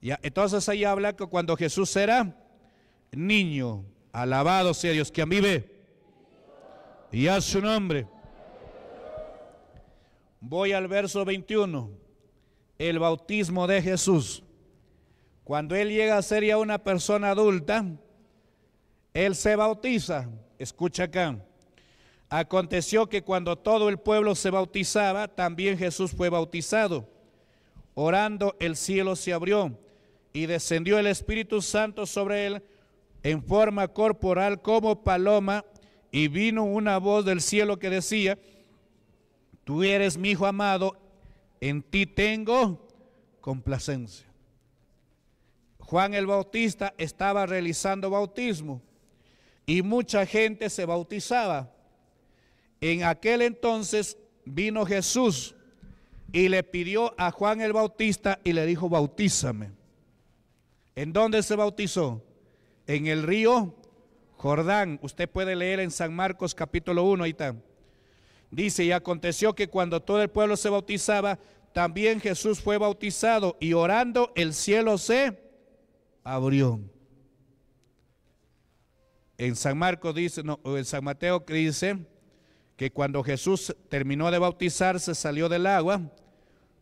A: entonces ahí habla que cuando Jesús era niño, alabado sea Dios, que vive. Y a su nombre. Voy al verso 21. El bautismo de Jesús. Cuando él llega a ser ya una persona adulta, él se bautiza. Escucha acá. Aconteció que cuando todo el pueblo se bautizaba, también Jesús fue bautizado. Orando el cielo se abrió y descendió el Espíritu Santo sobre él en forma corporal como paloma y vino una voz del cielo que decía, tú eres mi hijo amado, en ti tengo complacencia. Juan el Bautista estaba realizando bautismo y mucha gente se bautizaba. En aquel entonces vino Jesús y le pidió a Juan el Bautista y le dijo, bautízame. ¿En dónde se bautizó? En el río Jordán. Usted puede leer en San Marcos capítulo 1, ahí está. Dice, y aconteció que cuando todo el pueblo se bautizaba, también Jesús fue bautizado y orando el cielo se abrió. En San Marcos dice, no, en San Mateo que dice, que cuando Jesús terminó de bautizarse, salió del agua,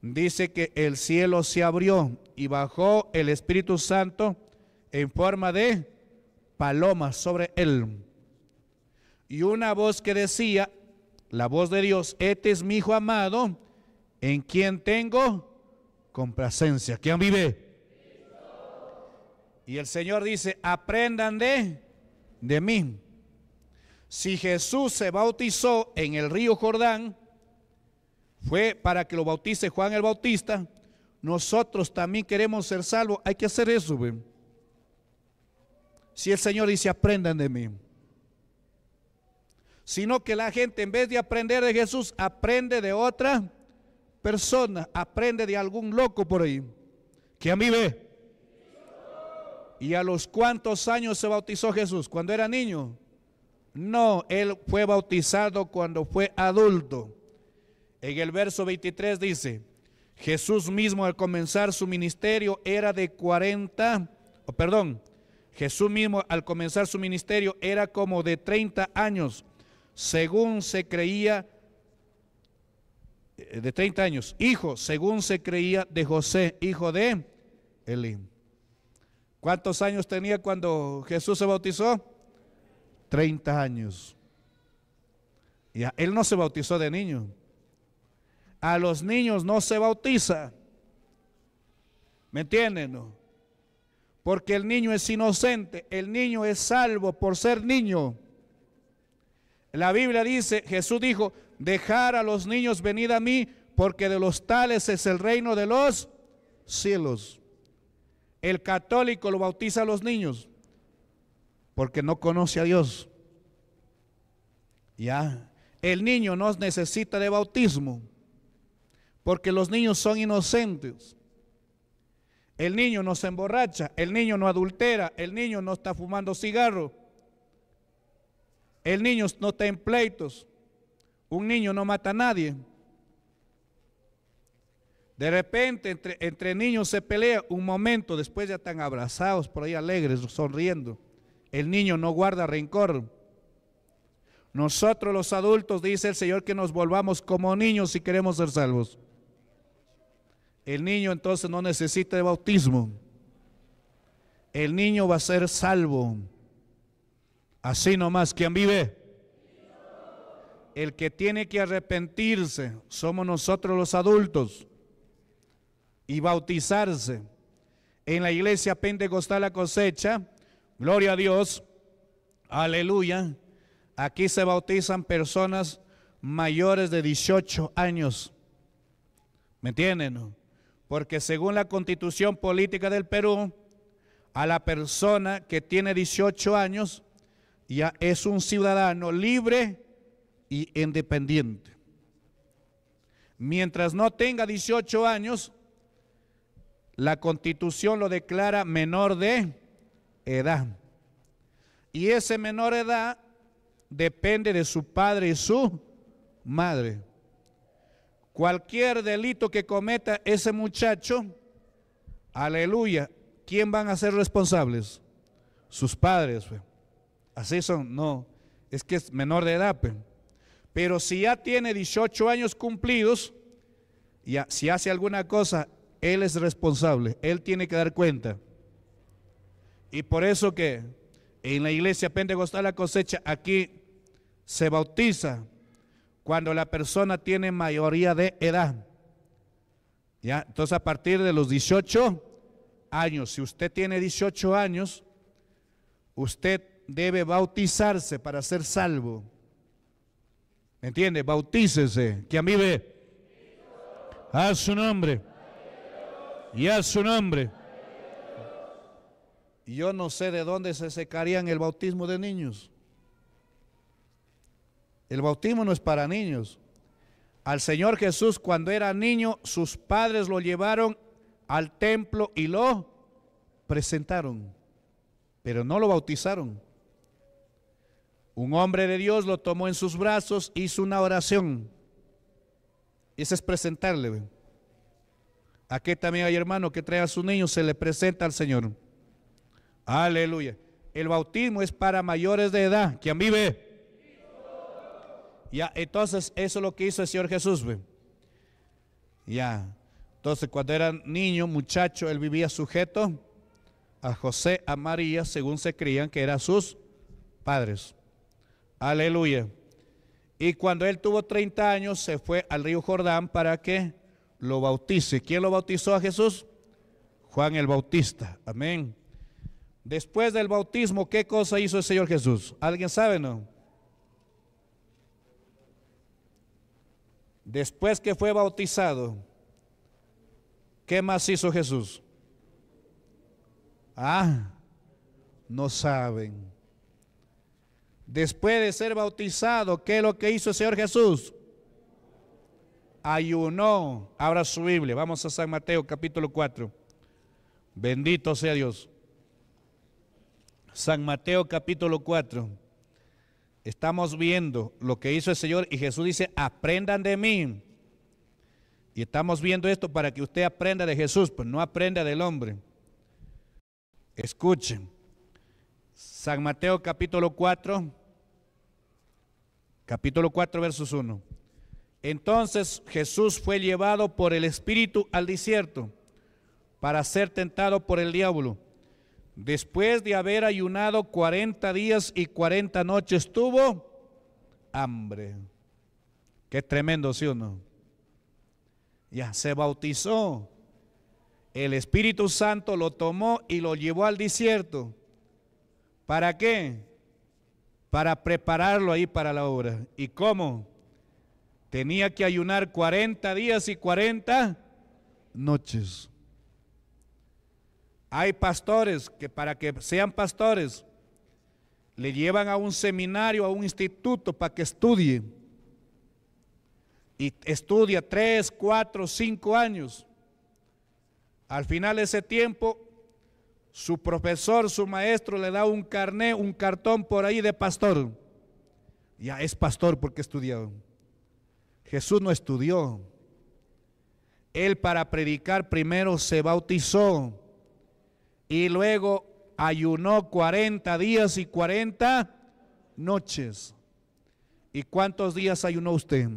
A: dice que el cielo se abrió y bajó el Espíritu Santo en forma de paloma sobre él. Y una voz que decía, la voz de Dios, este es mi hijo amado, en quien tengo complacencia. ¿Quién vive? Y el Señor dice, aprendan de, de mí si Jesús se bautizó en el río Jordán, fue para que lo bautice Juan el Bautista, nosotros también queremos ser salvos. Hay que hacer eso. Si el Señor dice, aprendan de mí. Sino que la gente en vez de aprender de Jesús, aprende de otra persona, aprende de algún loco por ahí, que a mí ve. ¿Y a los cuántos años se bautizó Jesús? ¿Cuando era niño? No, él fue bautizado cuando fue adulto. En el verso 23 dice, Jesús mismo al comenzar su ministerio era de 40, perdón, Jesús mismo al comenzar su ministerio era como de 30 años, según se creía, eh, de 30 años, hijo, según se creía de José, hijo de Elí. ¿Cuántos años tenía cuando Jesús se bautizó? 30 años. Y él no se bautizó de niño. A los niños no se bautiza. ¿Me entienden? Porque el niño es inocente, el niño es salvo por ser niño. La Biblia dice, Jesús dijo, dejar a los niños venir a mí, porque de los tales es el reino de los cielos. El católico lo bautiza a los niños porque no conoce a Dios. Ya, el niño no necesita de bautismo, porque los niños son inocentes. El niño no se emborracha, el niño no adultera, el niño no está fumando cigarro, el niño no está en pleitos, un niño no mata a nadie. De repente entre, entre niños se pelea un momento, después ya están abrazados por ahí alegres, sonriendo. El niño no guarda rencor. Nosotros los adultos, dice el Señor, que nos volvamos como niños si queremos ser salvos. El niño entonces no necesita bautismo. El niño va a ser salvo. Así nomás, quien vive? El que tiene que arrepentirse somos nosotros los adultos y bautizarse. En la iglesia pentecostal la cosecha, Gloria a Dios. Aleluya. Aquí se bautizan personas mayores de 18 años. ¿Me entienden? Porque según la constitución política del Perú, a la persona que tiene 18 años ya es un ciudadano libre y independiente. Mientras no tenga 18 años, la constitución lo declara menor de edad. Y ese menor edad depende de su padre y su madre. Cualquier delito que cometa ese muchacho, aleluya, ¿quién van a ser responsables? Sus padres. Pues. Así son, no, es que es menor de edad. Pues. Pero si ya tiene 18 años cumplidos, y si hace alguna cosa, él es responsable, él tiene que dar cuenta. Y por eso que en la iglesia pentecostal la cosecha aquí se bautiza cuando la persona tiene mayoría de edad. ¿Ya? Entonces a partir de los 18 años, si usted tiene 18 años, usted debe bautizarse para ser salvo. ¿Me entiende? Bautícese, que a mí ve. A su nombre. Y a su nombre. Yo no sé de dónde se secarían el bautismo de niños. El bautismo no es para niños. Al Señor Jesús cuando era niño, sus padres lo llevaron al templo y lo presentaron, pero no lo bautizaron. Un hombre de Dios lo tomó en sus brazos, hizo una oración. Ese es presentarle. Aquí también hay hermano que trae a su niño, se le presenta al Señor. Aleluya. El bautismo es para mayores de edad. ¿Quién vive? Ya, entonces eso es lo que hizo el Señor Jesús. Ya. Entonces cuando era niño, muchacho, él vivía sujeto a José, a María, según se creían que eran sus padres. Aleluya. Y cuando él tuvo 30 años, se fue al río Jordán para que lo bautice. ¿Quién lo bautizó a Jesús? Juan el Bautista. Amén. Después del bautismo, ¿qué cosa hizo el Señor Jesús? ¿Alguien sabe, no? Después que fue bautizado, ¿qué más hizo Jesús? Ah, no saben. Después de ser bautizado, ¿qué es lo que hizo el Señor Jesús? Ayunó. Abra su Biblia. Vamos a San Mateo capítulo 4. Bendito sea Dios. San Mateo capítulo 4. Estamos viendo lo que hizo el Señor y Jesús dice, aprendan de mí. Y estamos viendo esto para que usted aprenda de Jesús, pues no aprenda del hombre. Escuchen. San Mateo capítulo 4, capítulo 4, versos 1. Entonces Jesús fue llevado por el Espíritu al desierto para ser tentado por el diablo después de haber ayunado 40 días y 40 noches, tuvo hambre. Qué tremendo, ¿sí o no? Ya se bautizó. El Espíritu Santo lo tomó y lo llevó al desierto. ¿Para qué? Para prepararlo ahí para la obra. ¿Y cómo? Tenía que ayunar 40 días y 40 noches. Hay pastores que para que sean pastores le llevan a un seminario, a un instituto para que estudie. Y estudia tres, cuatro, cinco años. Al final de ese tiempo, su profesor, su maestro le da un carné, un cartón por ahí de pastor. Ya es pastor porque estudió. Jesús no estudió. Él para predicar primero se bautizó y luego ayunó 40 días y 40 noches. ¿Y cuántos días ayunó usted?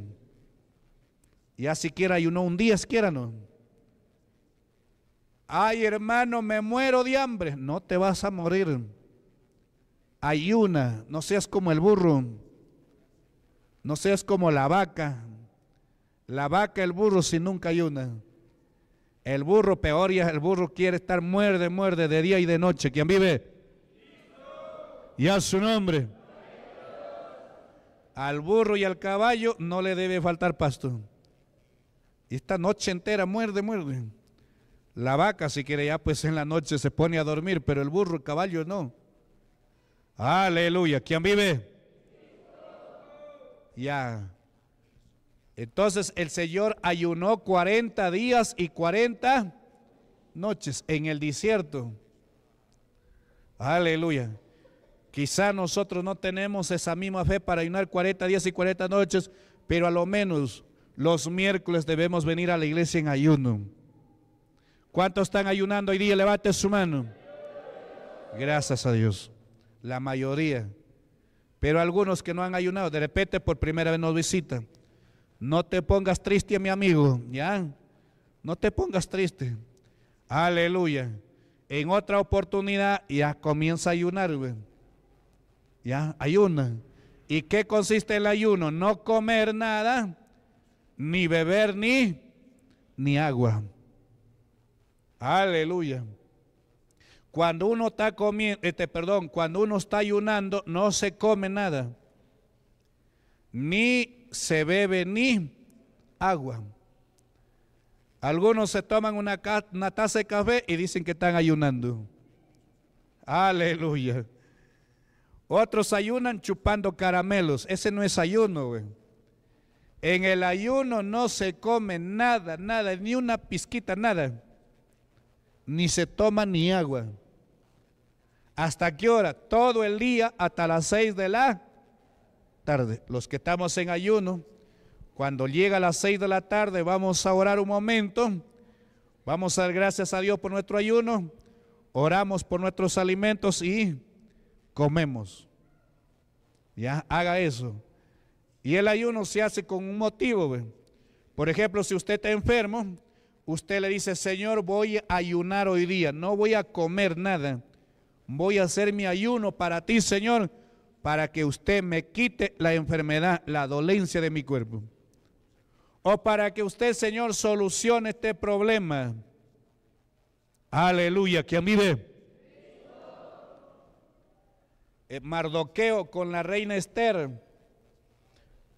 A: Ya siquiera ayunó un día, siquiera no. Ay, hermano, me muero de hambre. No te vas a morir. Ayuna, no seas como el burro. No seas como la vaca. La vaca, el burro, si nunca ayunan. El burro y el burro quiere estar muerde, muerde de día y de noche. ¿Quién vive? Y a su nombre. Al burro y al caballo no le debe faltar pasto. Y esta noche entera muerde, muerde. La vaca, si quiere, ya pues en la noche se pone a dormir, pero el burro, y el caballo no. Aleluya. ¿Quién vive? Ya. Entonces el Señor ayunó 40 días y 40 noches en el desierto. Aleluya. Quizá nosotros no tenemos esa misma fe para ayunar 40 días y 40 noches, pero a lo menos los miércoles debemos venir a la iglesia en ayuno. ¿Cuántos están ayunando hoy día? Levante su mano. Gracias a Dios. La mayoría. Pero algunos que no han ayunado, de repente por primera vez nos visitan. No te pongas triste, mi amigo, ¿ya? No te pongas triste. Aleluya. En otra oportunidad ya comienza a ayunar, Ya, ayuna. ¿Y qué consiste el ayuno? No comer nada, ni beber ni, ni agua. Aleluya. Cuando uno está comiendo, este, perdón, cuando uno está ayunando, no se come nada. Ni se bebe ni agua. Algunos se toman una, taza de café y dicen que están ayunando. Aleluya. Otros ayunan chupando caramelos. Ese no es ayuno, En el ayuno no se come nada, nada, ni una pizquita, nada. Ni se toma ni agua. ¿Hasta qué hora? Todo el día hasta las seis de la tarde. Los que estamos en ayuno, cuando llega a las 6 de la tarde, vamos a orar un momento. Vamos a dar gracias a Dios por nuestro ayuno. Oramos por nuestros alimentos y comemos. Ya, haga eso. Y el ayuno se hace con un motivo. Por ejemplo, si usted está enfermo, usted le dice, Señor, voy a ayunar hoy día, no voy a comer nada. Voy a hacer mi ayuno para ti, Señor para que usted me quite la enfermedad, la dolencia de mi cuerpo. O para que usted, Señor, solucione este problema. Aleluya, que a mí ve. Mardoqueo con la reina Esther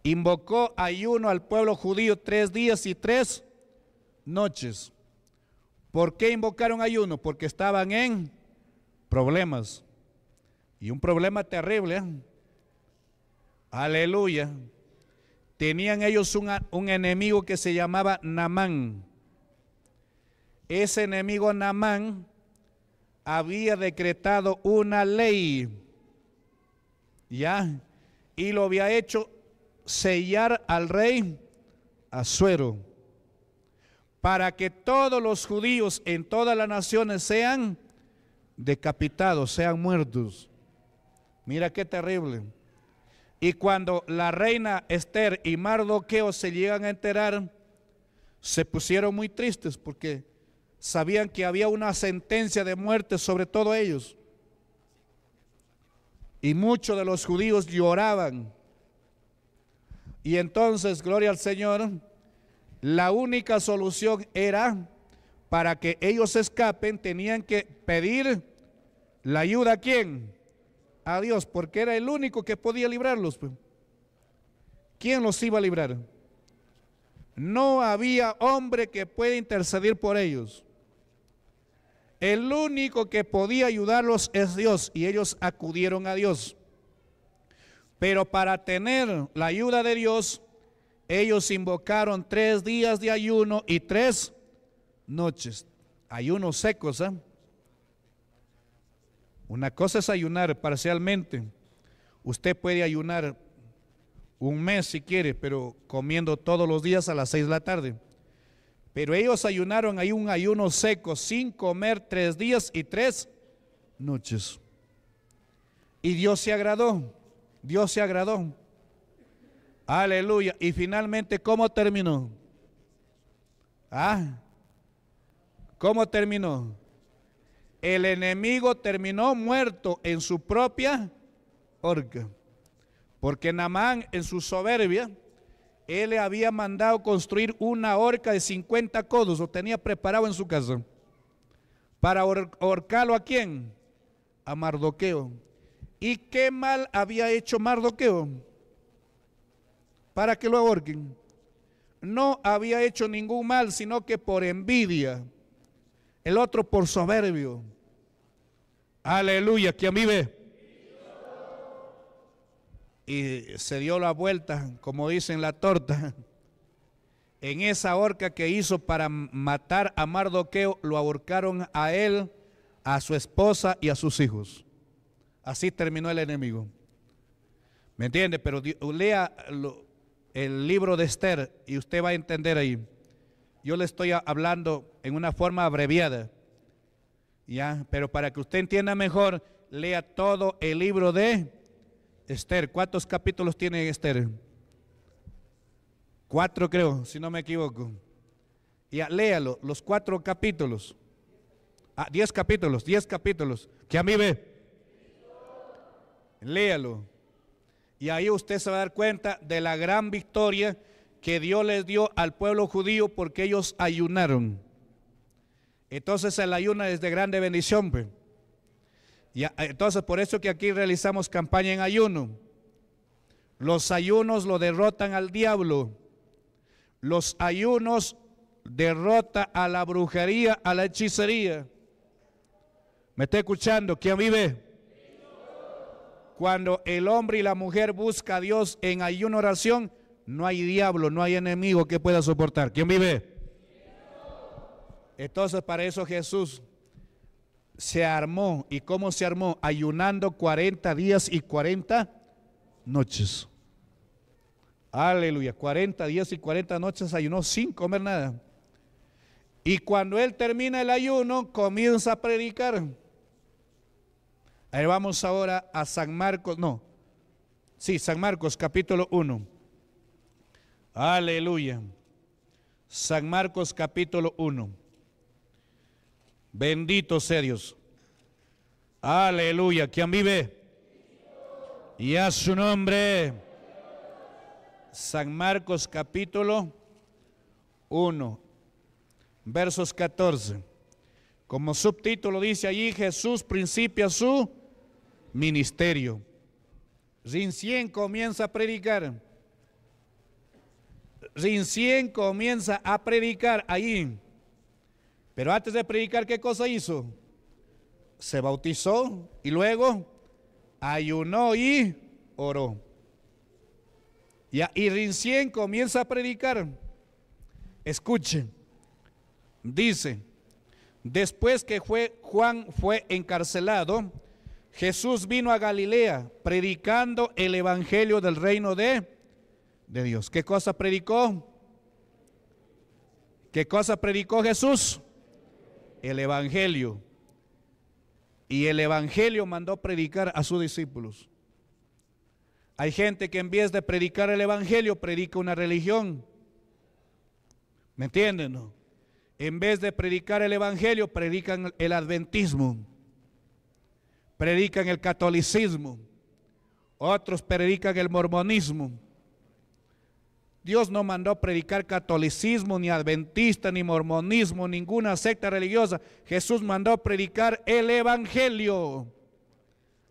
A: invocó ayuno al pueblo judío tres días y tres noches. ¿Por qué invocaron ayuno? Porque estaban en problemas. Y un problema terrible. Aleluya. Tenían ellos un, enemigo que se llamaba Namán. Ese enemigo Namán había decretado una ley. ¿Ya? Y lo había hecho sellar al rey Azuero para que todos los judíos en todas las naciones sean decapitados, sean muertos. Mira qué terrible. Y cuando la reina Esther y Mardoqueo se llegan a enterar, se pusieron muy tristes porque sabían que había una sentencia de muerte sobre todos ellos. Y muchos de los judíos lloraban. Y entonces, gloria al Señor, la única solución era para que ellos escapen, tenían que pedir la ayuda a quién? a Dios, porque era el único que podía librarlos. Pues. ¿Quién los iba a librar? No había hombre que pueda interceder por ellos. El único que podía ayudarlos es Dios y ellos acudieron a Dios. Pero para tener la ayuda de Dios, ellos invocaron tres días de ayuno y tres noches. Ayunos secos, ¿eh? Una cosa es ayunar parcialmente. Usted puede ayunar un mes si quiere, pero comiendo todos los días a las seis de la tarde. Pero ellos ayunaron ahí un ayuno seco, sin comer tres días y tres noches. Y Dios se agradó, Dios se agradó. Aleluya. Y finalmente, ¿cómo terminó? ¿Ah? ¿Cómo terminó? el enemigo terminó muerto en su propia horca. Porque Namán en su soberbia, él le había mandado construir una horca de 50 codos, lo tenía preparado en su casa. ¿Para ahorcarlo a quién? A Mardoqueo. ¿Y qué mal había hecho Mardoqueo? Para que lo ahorquen. No había hecho ningún mal, sino que por envidia. El otro por soberbio Aleluya, mí ve Y se dio la vuelta, como dicen la torta. En esa horca que hizo para matar a Mardoqueo, lo ahorcaron a él, a su esposa y a sus hijos. Así terminó el enemigo. ¿Me entiende? Pero lea el libro de Esther y usted va a entender ahí. Yo le estoy hablando en una forma abreviada ya, pero para que usted entienda mejor, lea todo el libro de Esther. ¿Cuántos capítulos tiene Esther? Cuatro creo, si no me equivoco. Ya, léalo, los cuatro capítulos. Ah, diez capítulos, diez capítulos. Que a mí ve. Léalo. Y ahí usted se va a dar cuenta de la gran victoria que Dios les dio al pueblo judío porque ellos ayunaron. Entonces el ayuno es de grande bendición. Pues. Y entonces por eso que aquí realizamos campaña en ayuno. Los ayunos lo derrotan al diablo. Los ayunos derrota a la brujería, a la hechicería. ¿Me está escuchando? ¿Quién vive? Cuando el hombre y la mujer busca a Dios en ayuno oración, no hay diablo, no hay enemigo que pueda soportar. ¿Quién vive? Entonces para eso Jesús se armó. ¿Y cómo se armó? Ayunando 40 días y 40 noches. Aleluya, 40 días y 40 noches ayunó sin comer nada. Y cuando él termina el ayuno, comienza a predicar. Ahí vamos ahora a San Marcos, no. Sí, San Marcos capítulo 1. Aleluya. San Marcos capítulo 1. Bendito sea Dios. Aleluya. ¿Quién vive? Y a su nombre. San Marcos capítulo 1, versos 14. Como subtítulo dice allí, Jesús principia su ministerio. Rincien comienza a predicar. Rincien comienza a predicar allí pero antes de predicar, ¿qué cosa hizo? Se bautizó y luego ayunó y oró. Y, y comienza a predicar. Escuche, dice, después que Juan fue encarcelado, Jesús vino a Galilea predicando el evangelio del reino de, de Dios. ¿Qué cosa predicó? ¿Qué cosa predicó Jesús? el Evangelio. Y el Evangelio mandó predicar a sus discípulos. Hay gente que en vez de predicar el Evangelio, predica una religión. ¿Me entienden? En vez de predicar el Evangelio, predican el adventismo, predican el catolicismo, otros predican el mormonismo, Dios no mandó predicar catolicismo, ni adventista, ni mormonismo, ninguna secta religiosa. Jesús mandó predicar el Evangelio.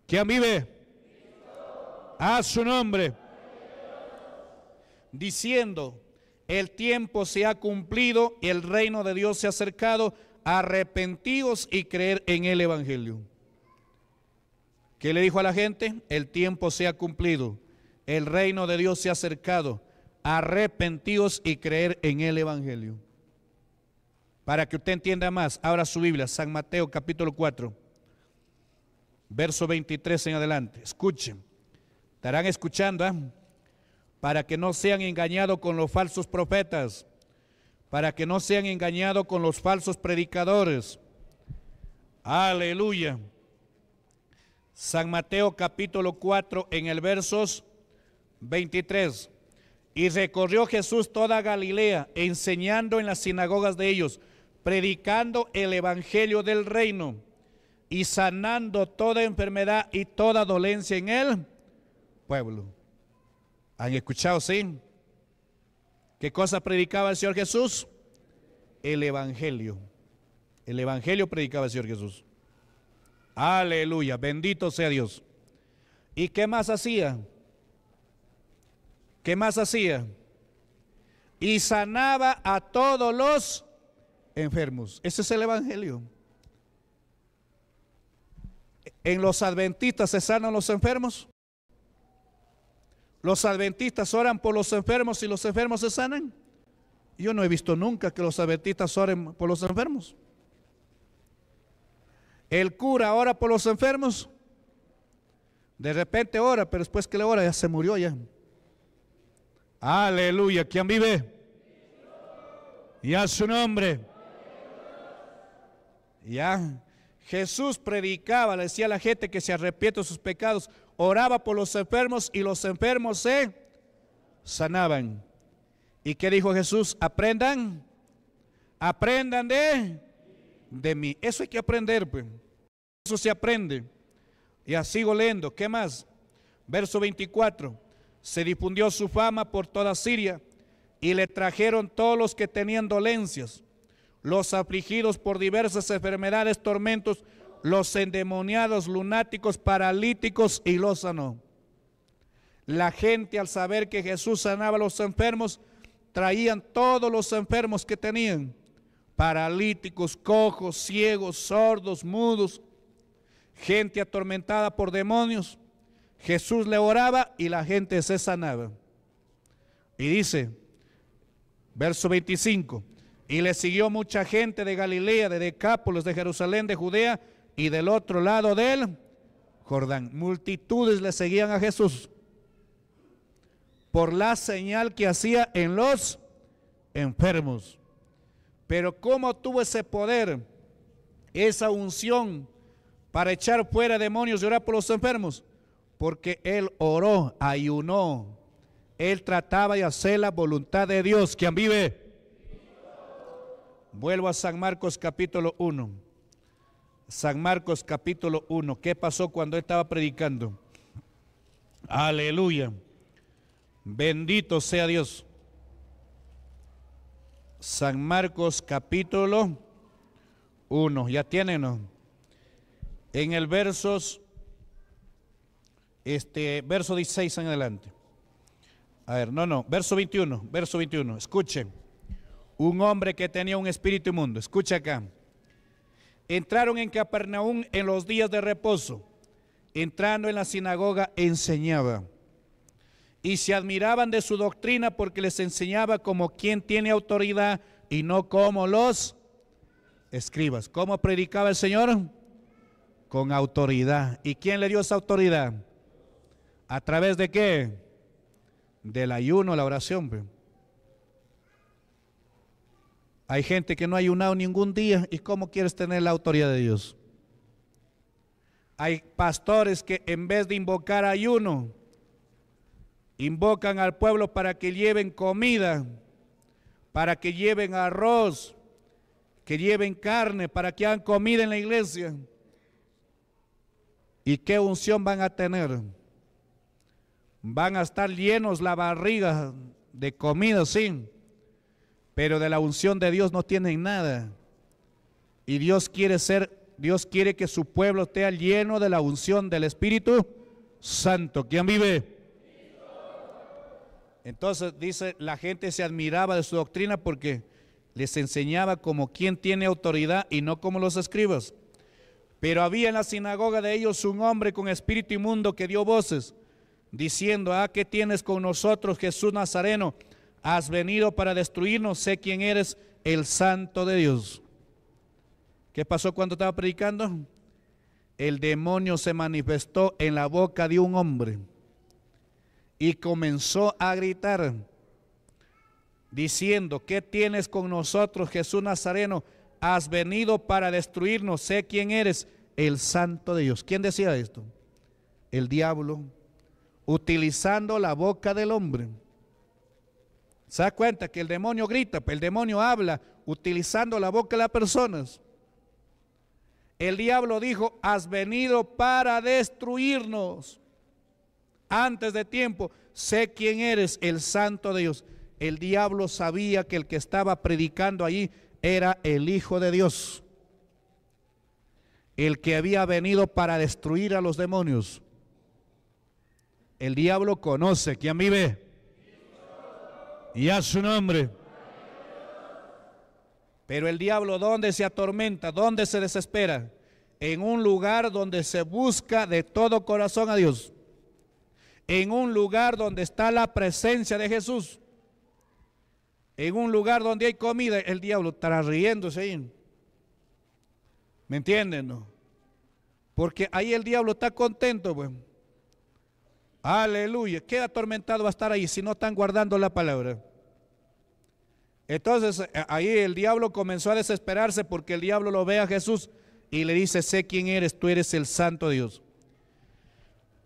A: ¿Quién vive? A su nombre. Diciendo, el tiempo se ha cumplido, el reino de Dios se ha acercado, arrepentidos y creer en el Evangelio. ¿Qué le dijo a la gente? El tiempo se ha cumplido, el reino de Dios se ha acercado arrepentidos y creer en el Evangelio. Para que usted entienda más, abra su Biblia, San Mateo capítulo 4, verso 23 en adelante. Escuchen, estarán escuchando, ¿ah? para que no sean engañados con los falsos profetas, para que no sean engañados con los falsos predicadores. Aleluya. San Mateo capítulo 4 en el versos 23. Y recorrió Jesús toda Galilea, enseñando en las sinagogas de ellos, predicando el evangelio del reino y sanando toda enfermedad y toda dolencia en el pueblo. ¿Han escuchado, sí? ¿Qué cosa predicaba el Señor Jesús? El evangelio. El evangelio predicaba el Señor Jesús. Aleluya, bendito sea Dios. ¿Y qué más hacía? ¿Qué más hacía? Y sanaba a todos los enfermos. Ese es el Evangelio. ¿En los adventistas se sanan los enfermos? ¿Los adventistas oran por los enfermos y los enfermos se sanan? Yo no he visto nunca que los adventistas oren por los enfermos. El cura ora por los enfermos. De repente ora, pero después que le ora ya se murió ya. Aleluya. ¿Quién vive? Y a su nombre. Ya. Jesús predicaba, le decía a la gente que se arrepiente de sus pecados, oraba por los enfermos y los enfermos se sanaban. ¿Y qué dijo Jesús? Aprendan, aprendan de, de mí. Eso hay que aprender. Pues. Eso se aprende. ya sigo leyendo. ¿Qué más? Verso 24 se difundió su fama por toda Siria y le trajeron todos los que tenían dolencias, los afligidos por diversas enfermedades, tormentos, los endemoniados, lunáticos, paralíticos y los sanó. La gente al saber que Jesús sanaba a los enfermos, traían todos los enfermos que tenían, paralíticos, cojos, ciegos, sordos, mudos, gente atormentada por demonios, Jesús le oraba y la gente se sanaba. Y dice, verso 25, y le siguió mucha gente de Galilea, de Decápolis, de Jerusalén, de Judea y del otro lado del Jordán. Multitudes le seguían a Jesús por la señal que hacía en los enfermos. Pero ¿cómo tuvo ese poder, esa unción para echar fuera demonios y orar por los enfermos? porque él oró, ayunó, él trataba de hacer la voluntad de Dios. ¿Quién vive? Vuelvo a San Marcos capítulo 1. San Marcos capítulo 1. ¿Qué pasó cuando estaba predicando? Aleluya. Bendito sea Dios. San Marcos capítulo 1. Ya tienen. En el versos este, verso 16 en adelante. A ver, no, no, verso 21, verso 21, escuchen. Un hombre que tenía un espíritu inmundo, escucha acá. Entraron en Capernaum en los días de reposo. Entrando en la sinagoga enseñaba. Y se admiraban de su doctrina porque les enseñaba como quien tiene autoridad y no como los escribas. ¿Cómo predicaba el Señor? Con autoridad. ¿Y quién le dio esa autoridad? ¿A través de qué? Del ayuno, la oración. Hay gente que no ha ayunado ningún día y ¿cómo quieres tener la autoridad de Dios? Hay pastores que en vez de invocar ayuno, invocan al pueblo para que lleven comida, para que lleven arroz, que lleven carne, para que hagan comida en la iglesia. ¿Y qué unción van a tener? Van a estar llenos la barriga de comida, sí, pero de la unción de Dios no tienen nada. Y Dios quiere ser, Dios quiere que su pueblo esté lleno de la unción del Espíritu Santo. ¿Quién vive? Entonces dice, la gente se admiraba de su doctrina porque les enseñaba como quien tiene autoridad y no como los escribas. Pero había en la sinagoga de ellos un hombre con espíritu inmundo que dio voces diciendo, ah, ¿qué tienes con nosotros, Jesús Nazareno? Has venido para destruirnos, sé quién eres, el santo de Dios. ¿Qué pasó cuando estaba predicando? El demonio se manifestó en la boca de un hombre y comenzó a gritar, diciendo, ¿qué tienes con nosotros, Jesús Nazareno? Has venido para destruirnos, sé quién eres, el santo de Dios. ¿Quién decía esto? El diablo utilizando la boca del hombre. ¿Se da cuenta que el demonio grita, el demonio habla utilizando la boca de las personas? El diablo dijo, has venido para destruirnos antes de tiempo. Sé quién eres, el santo de Dios. El diablo sabía que el que estaba predicando allí era el Hijo de Dios. El que había venido para destruir a los demonios. El diablo conoce mí ve Y a su nombre. Pero el diablo, ¿dónde se atormenta? ¿Dónde se desespera? En un lugar donde se busca de todo corazón a Dios. En un lugar donde está la presencia de Jesús. En un lugar donde hay comida, el diablo estará riéndose ahí. ¿Me entienden? No? Porque ahí el diablo está contento, Bueno pues. Aleluya. Qué atormentado va a estar ahí si no están guardando la palabra. Entonces eh, ahí el diablo comenzó a desesperarse porque el diablo lo ve a Jesús y le dice, sé quién eres, tú eres el santo Dios.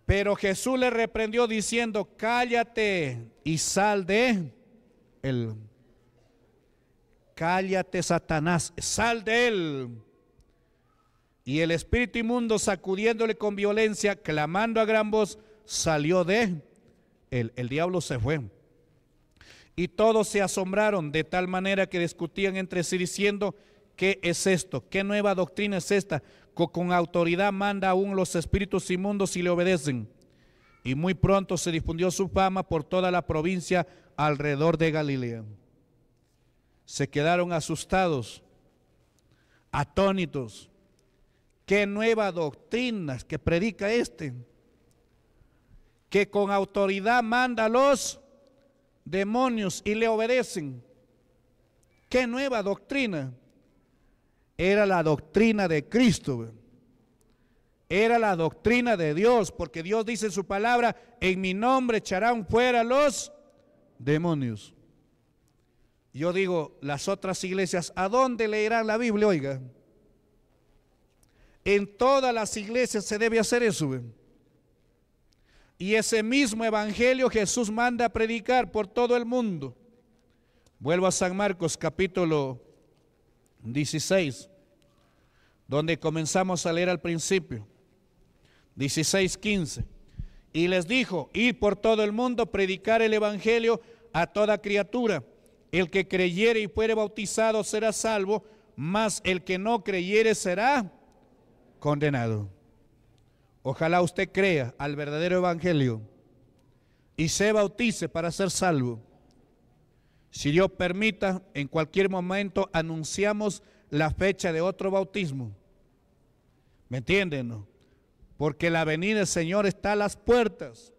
A: Pero Jesús le reprendió diciendo, cállate y sal de él. Cállate, Satanás, sal de él. Y el espíritu inmundo sacudiéndole con violencia, clamando a gran voz, salió de él. El diablo se fue. Y todos se asombraron de tal manera que discutían entre sí diciendo, ¿qué es esto? ¿Qué nueva doctrina es esta? Con autoridad manda aún los espíritus inmundos y le obedecen. Y muy pronto se difundió su fama por toda la provincia alrededor de Galilea. Se quedaron asustados, atónitos. ¿Qué nueva doctrina que predica este? que con autoridad manda a los demonios y le obedecen. ¿Qué nueva doctrina? Era la doctrina de Cristo. Era la doctrina de Dios, porque Dios dice en su palabra, en mi nombre echarán fuera los demonios. Yo digo, las otras iglesias, ¿a dónde leerán la Biblia? Oiga, en todas las iglesias se debe hacer eso. Y ese mismo evangelio Jesús manda a predicar por todo el mundo. Vuelvo a San Marcos capítulo 16, donde comenzamos a leer al principio. 16, Y les dijo, ir por todo el mundo, predicar el evangelio a toda criatura. El que creyere y fuere bautizado será salvo, mas el que no creyere será condenado. Ojalá usted crea al verdadero evangelio y se bautice para ser salvo. Si Dios permita, en cualquier momento anunciamos la fecha de otro bautismo. ¿Me entienden? Porque la venida del Señor está a las puertas.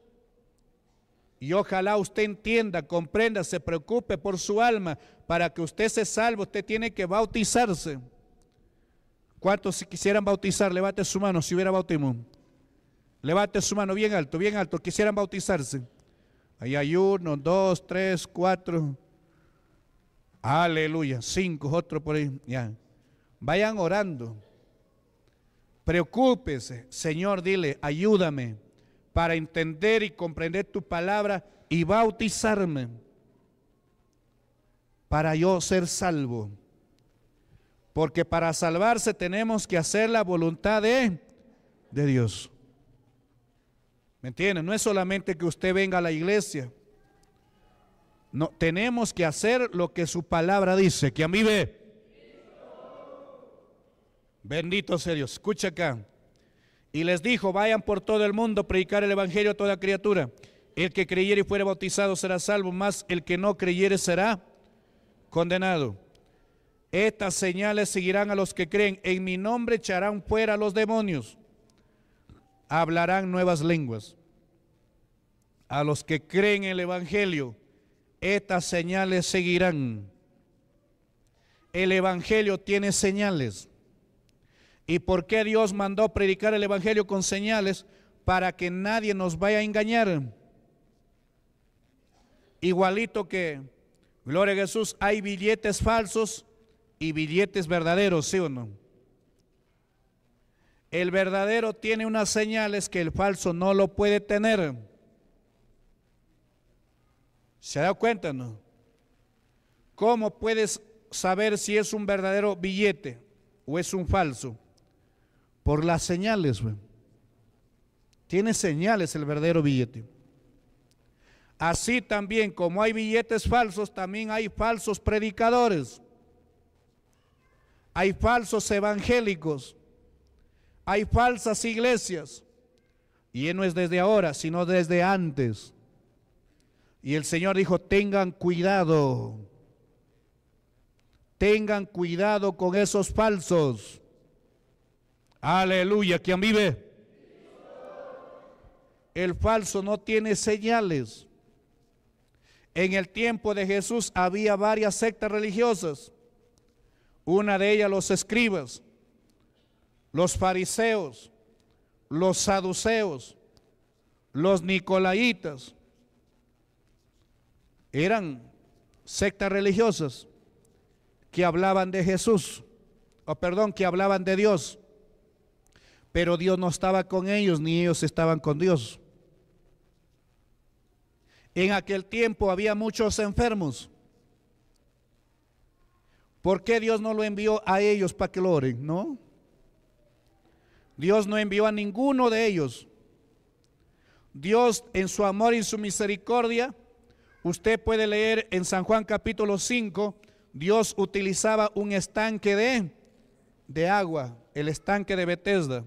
A: Y ojalá usted entienda, comprenda, se preocupe por su alma. Para que usted se salve, usted tiene que bautizarse. ¿Cuántos si quisieran bautizar? Levante su mano si hubiera bautismo. Levante su mano bien alto, bien alto. Quisieran bautizarse. Ahí hay uno, dos, tres, cuatro. Aleluya. Cinco, otro por ahí. Ya. Vayan orando. Preocúpese. Señor, dile, ayúdame para entender y comprender tu palabra y bautizarme para yo ser salvo. Porque para salvarse tenemos que hacer la voluntad de, de Dios. ¿Me entienden? No es solamente que usted venga a la iglesia. No, tenemos que hacer lo que su palabra dice, que a mí ve. Bendito sea Dios. Escucha acá. Y les dijo, vayan por todo el mundo, predicar el Evangelio a toda criatura. El que creyere y fuere bautizado será salvo, más el que no creyere será condenado. Estas señales seguirán a los que creen. En mi nombre echarán fuera los demonios hablarán nuevas lenguas. A los que creen el Evangelio, estas señales seguirán. El Evangelio tiene señales. ¿Y por qué Dios mandó predicar el Evangelio con señales? Para que nadie nos vaya a engañar. Igualito que, gloria a Jesús, hay billetes falsos y billetes verdaderos, ¿sí o no? El verdadero tiene unas señales que el falso no lo puede tener. ¿Se ha dado cuenta, no? ¿Cómo puedes saber si es un verdadero billete o es un falso? Por las señales, Tiene señales el verdadero billete. Así también, como hay billetes falsos, también hay falsos predicadores. Hay falsos evangélicos hay falsas iglesias. Y no es desde ahora, sino desde antes. Y el Señor dijo, tengan cuidado. Tengan cuidado con esos falsos. Aleluya, ¿quién vive? El falso no tiene señales. En el tiempo de Jesús había varias sectas religiosas. Una de ellas los escribas los fariseos, los saduceos, los nicolaitas, eran sectas religiosas que hablaban de Jesús, o perdón, que hablaban de Dios, pero Dios no estaba con ellos, ni ellos estaban con Dios. En aquel tiempo había muchos enfermos. ¿Por qué Dios no lo envió a ellos para que lo oren? No. Dios no envió a ninguno de ellos. Dios en su amor y su misericordia, usted puede leer en San Juan capítulo 5, Dios utilizaba un estanque de, de agua, el estanque de Bethesda.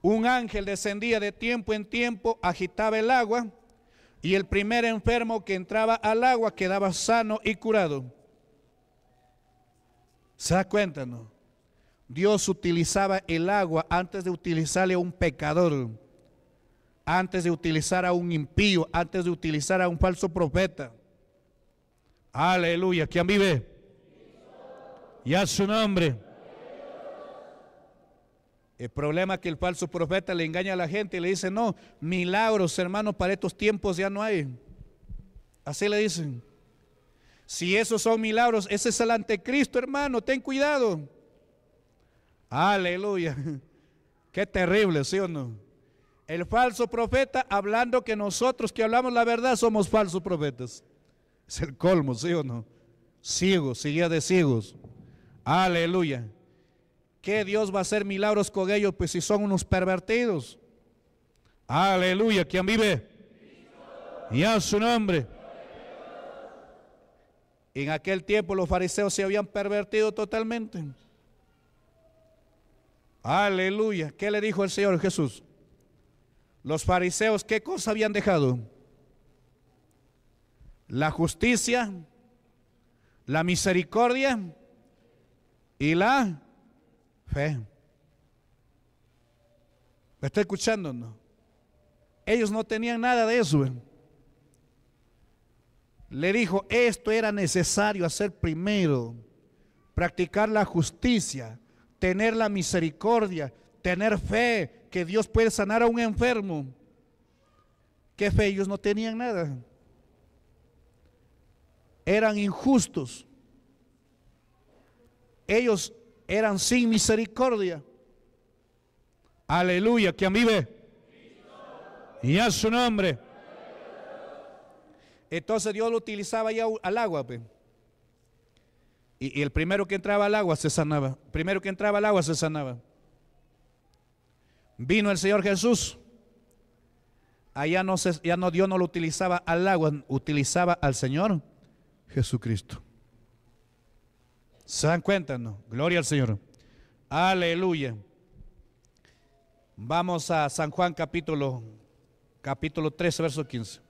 A: Un ángel descendía de tiempo en tiempo, agitaba el agua y el primer enfermo que entraba al agua quedaba sano y curado. ¿Se da cuenta, no? Dios utilizaba el agua antes de utilizarle a un pecador, antes de utilizar a un impío, antes de utilizar a un falso profeta. Aleluya. ¿Quién vive? Y a su nombre. El problema es que el falso profeta le engaña a la gente y le dice, no, milagros hermanos para estos tiempos ya no hay. Así le dicen. Si esos son milagros, ese es el antecristo, hermano, ten cuidado. Aleluya. Qué terrible, ¿sí o no? El falso profeta hablando que nosotros que hablamos la verdad somos falsos profetas. Es el colmo, ¿sí o no? Ciegos, seguía de ciegos. Aleluya. que Dios va a hacer milagros con ellos? Pues si son unos pervertidos. Aleluya. ¿Quién vive? Y a su nombre. En aquel tiempo los fariseos se habían pervertido totalmente. Aleluya. ¿Qué le dijo el Señor Jesús? Los fariseos, ¿qué cosa habían dejado? La justicia, la misericordia y la fe. ¿Me está escuchando? Ellos no tenían nada de eso. Eh. Le dijo, esto era necesario hacer primero, practicar la justicia, tener la misericordia, tener fe que Dios puede sanar a un enfermo. ¿Qué fe? Ellos no tenían nada. Eran injustos. Ellos eran sin misericordia. Aleluya, ¿quién vive? Y a su nombre. Entonces Dios lo utilizaba ya al agua. Pues. Y, el primero que entraba al agua se sanaba. Primero que entraba al agua se sanaba. Vino el Señor Jesús. Allá no se, ya no Dios no lo utilizaba al agua, utilizaba al Señor Jesucristo. ¿Se dan Gloria al Señor. Aleluya. Vamos a San Juan capítulo capítulo 13 verso 15.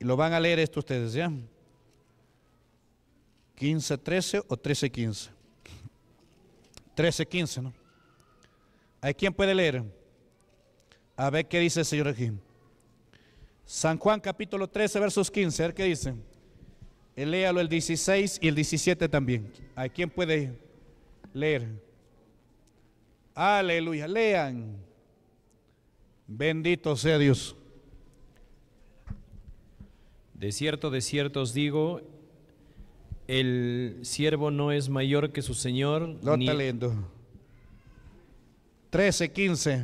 A: Y lo van a leer esto ustedes, ¿ya? 15-13 o 13-15. 13-15, ¿no? ¿Hay quien puede leer? A ver qué dice el Señor aquí. San Juan capítulo 13, versos 15, a ver qué dice. Eh, léalo el 16 y el 17 también. hay quien puede leer? Aleluya, lean.
B: Bendito sea Dios. De cierto, de cierto os digo, el siervo no es mayor que su señor. No, está lindo. 13, 15.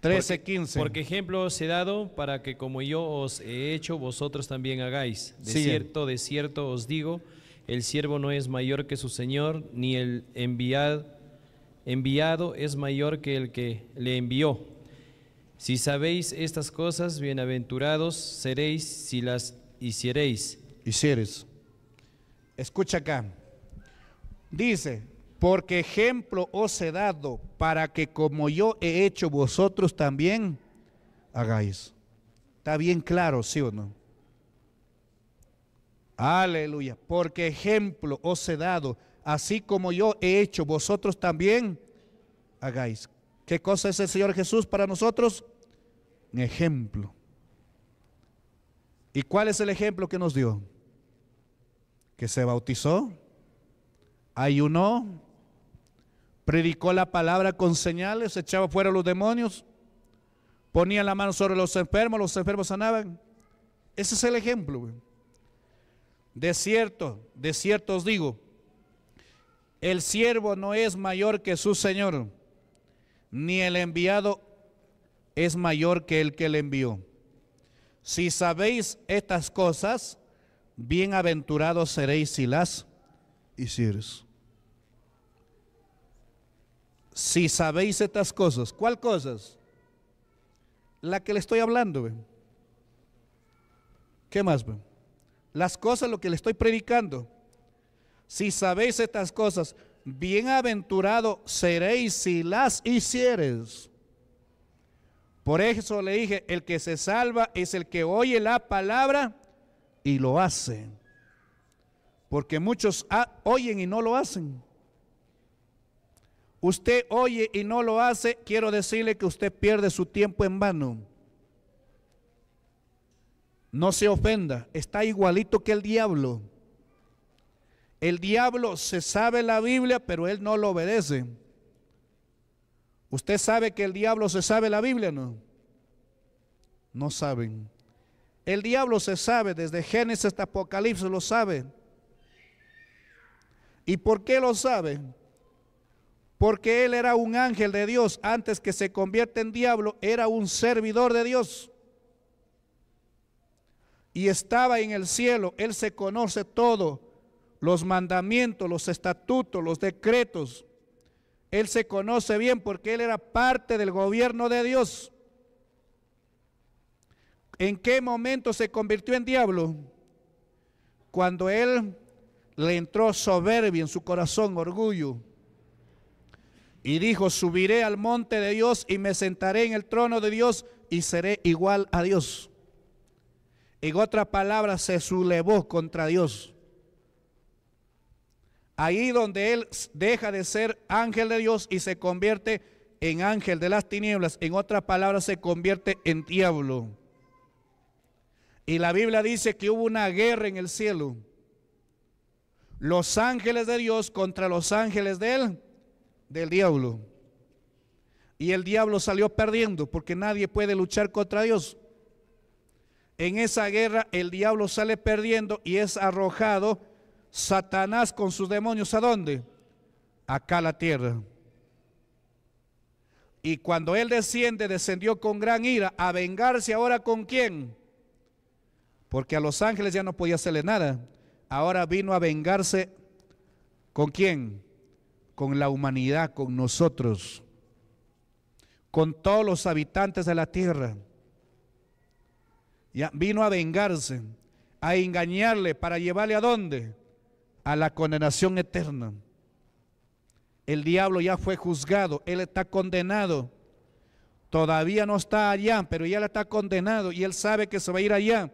B: 13, 15. Porque ejemplo os he dado para que como yo os he hecho, vosotros también hagáis. De cierto, de cierto os digo, el siervo no es mayor que su señor, ni el enviado, enviado es mayor que el que le envió. Si sabéis estas cosas, bienaventurados seréis si las hiciereis y Escucha
A: acá. Dice, porque ejemplo os he dado para que como yo he hecho vosotros también hagáis. ¿Está bien claro, sí o no? Aleluya. Porque ejemplo os he dado, así como yo he hecho vosotros también hagáis. ¿Qué cosa es el Señor Jesús para nosotros? Un ejemplo. ¿Y cuál es el ejemplo que nos dio? que se bautizó, ayunó, predicó la palabra con señales, echaba fuera los demonios, ponía la mano sobre los enfermos, los enfermos sanaban. Ese es el ejemplo. De cierto, de cierto os digo, el siervo no es mayor que su Señor, ni el enviado es mayor que el que le envió. Si sabéis estas cosas, bienaventurados seréis si las hicieres. Si sabéis estas cosas, ¿cuál cosas? La que le estoy hablando. ¿Qué más? Las cosas, lo que le estoy predicando. Si sabéis estas cosas, bienaventurado seréis si las hicieres. Por eso le dije, el que se salva es el que oye la palabra y lo hace. Porque muchos oyen y no lo hacen. Usted oye y no lo hace, quiero decirle que usted pierde su tiempo en vano. No se ofenda, está igualito que el diablo. El diablo se sabe la Biblia, pero él no lo obedece. ¿Usted sabe que el diablo se sabe la Biblia? No. No saben. El diablo se sabe, desde Génesis hasta Apocalipsis lo sabe. ¿Y por qué lo sabe? Porque él era un ángel de Dios. Antes que se convierte en diablo, era un servidor de Dios. Y estaba en el cielo. Él se conoce todo. Los mandamientos, los estatutos, los decretos. Él se conoce bien porque él era parte del gobierno de Dios. ¿En qué momento se convirtió en diablo? Cuando él le entró soberbia en su corazón, orgullo. Y dijo, subiré al monte de Dios y me sentaré en el trono de Dios y seré igual a Dios. En otras palabras, se sublevó contra Dios. Ahí donde él deja de ser ángel de Dios y se convierte en ángel de las tinieblas, en otras palabras, se convierte en diablo. Y la Biblia dice que hubo una guerra en el cielo. Los ángeles de Dios contra los ángeles del, del diablo. Y el diablo salió perdiendo porque nadie puede luchar contra Dios. En esa guerra el diablo sale perdiendo y es arrojado Satanás con sus demonios. ¿A dónde? Acá a la tierra. Y cuando él desciende, descendió con gran ira a vengarse ahora con quién? porque a los ángeles ya no podía hacerle nada. Ahora vino a vengarse con quién? Con la humanidad, con nosotros, con todos los habitantes de la tierra. Ya vino a vengarse, a engañarle para llevarle a dónde? A la condenación eterna. El diablo ya fue juzgado, él está condenado. Todavía no está allá, pero ya le está condenado y él sabe que se va a ir allá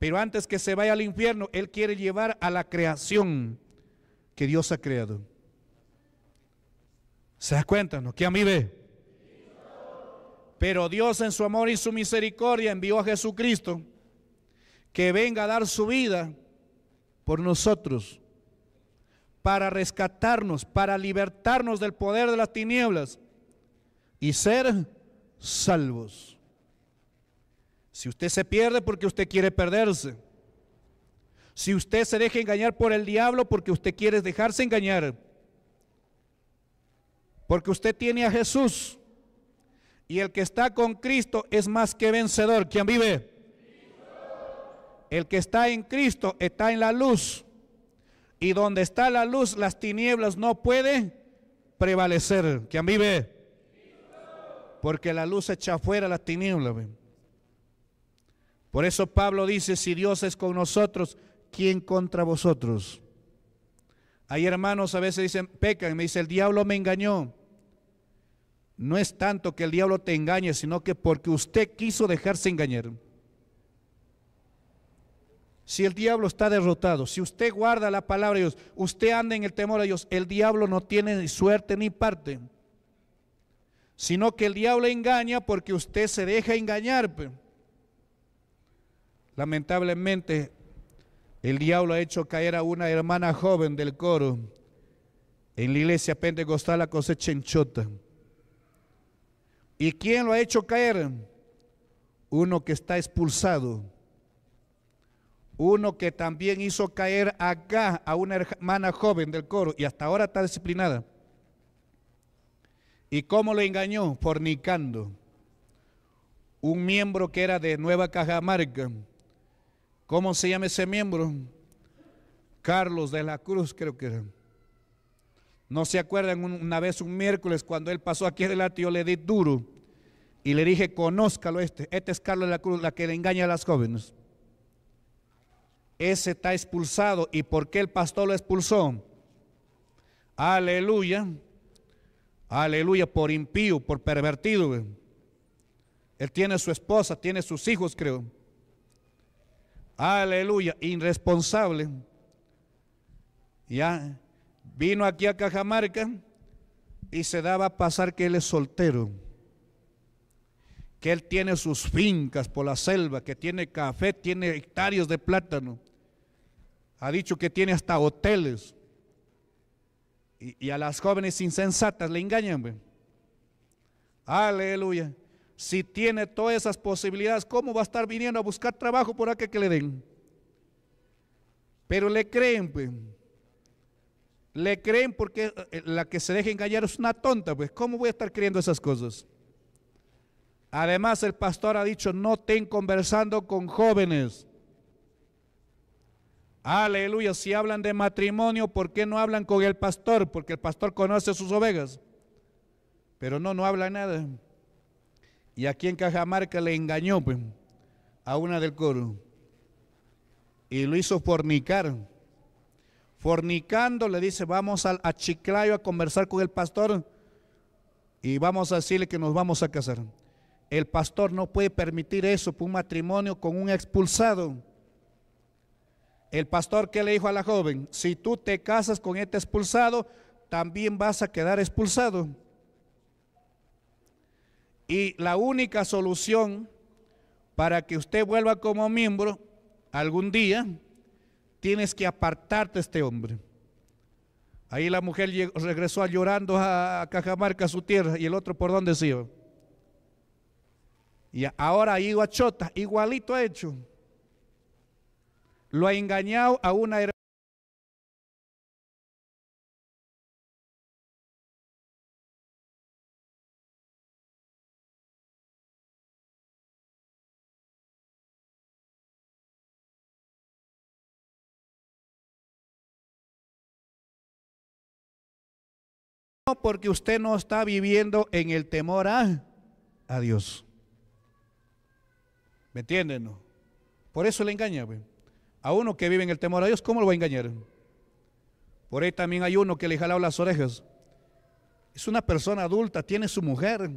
A: pero antes que se vaya al infierno, Él quiere llevar a la creación que Dios ha creado. ¿Se da cuenta? ¿No? ¿Qué a mí ve. Pero Dios en su amor y su misericordia envió a Jesucristo que venga a dar su vida por nosotros, para rescatarnos, para libertarnos del poder de las tinieblas y ser salvos. Si usted se pierde porque usted quiere perderse. Si usted se deja engañar por el diablo porque usted quiere dejarse engañar. Porque usted tiene a Jesús. Y el que está con Cristo es más que vencedor. ¿Quién vive? El que está en Cristo está en la luz. Y donde está la luz, las tinieblas no pueden prevalecer. ¿Quién vive? Porque la luz echa fuera las tinieblas. Por eso Pablo dice, si Dios es con nosotros, ¿quién contra vosotros? Hay hermanos a veces dicen, pecan, me dice, el diablo me engañó. No es tanto que el diablo te engañe, sino que porque usted quiso dejarse engañar. Si el diablo está derrotado, si usted guarda la palabra de Dios, usted anda en el temor de Dios, el diablo no tiene ni suerte ni parte, sino que el diablo engaña porque usted se deja engañar. Lamentablemente, el diablo ha hecho caer a una hermana joven del coro en la iglesia pentecostal a cosecha ¿Y quién lo ha hecho caer? Uno que está expulsado. Uno que también hizo caer acá a una hermana joven del coro y hasta ahora está disciplinada. ¿Y cómo lo engañó? Fornicando. Un miembro que era de Nueva Cajamarca ¿Cómo se llama ese miembro? Carlos de la Cruz, creo que era. No se acuerdan una vez un miércoles cuando él pasó aquí adelante, yo le di duro y le dije, conózcalo este. Este es Carlos de la Cruz, la que le engaña a las jóvenes. Ese está expulsado. ¿Y por qué el pastor lo expulsó? Aleluya. Aleluya, por impío, por pervertido. Él tiene su esposa, tiene sus hijos, creo. Aleluya, irresponsable. Ya vino aquí a Cajamarca y se daba a pasar que él es soltero, que él tiene sus fincas por la selva, que tiene café, tiene hectáreas de plátano. Ha dicho que tiene hasta hoteles. Y, a las jóvenes insensatas le engañan. Aleluya. Si tiene todas esas posibilidades, ¿cómo va a estar viniendo a buscar trabajo por acá que le den? Pero le creen, pues. Le creen porque eh, la que se deja engañar es una tonta, pues. ¿Cómo voy a estar creyendo esas cosas? Además, el pastor ha dicho, no estén conversando con jóvenes. Aleluya, si hablan de matrimonio, ¿por qué no hablan con el pastor? Porque el pastor conoce sus ovejas. Pero no, no habla nada. Y aquí en Cajamarca le engañó pues, a una del coro y lo hizo fornicar. Fornicando le dice, vamos al, a Chiclayo a conversar con el pastor y vamos a decirle que nos vamos a casar. El pastor no puede permitir eso, un matrimonio con un expulsado. El pastor que le dijo a la joven, si tú te casas con este expulsado, también vas a quedar expulsado. Y la única solución para que usted vuelva como miembro algún día, tienes que apartarte de este hombre. Ahí la mujer regresó llorando a Cajamarca, a su tierra, y el otro por dónde se iba. Y ahora ido a Chota, igualito ha hecho. Lo ha engañado a una porque usted no está viviendo en el temor a, Dios. ¿Me entienden? Por eso le engaña. A uno que vive en el temor a Dios, ¿cómo lo va a engañar? Por ahí también hay uno que le jalaba las orejas. Es una persona adulta, tiene su mujer.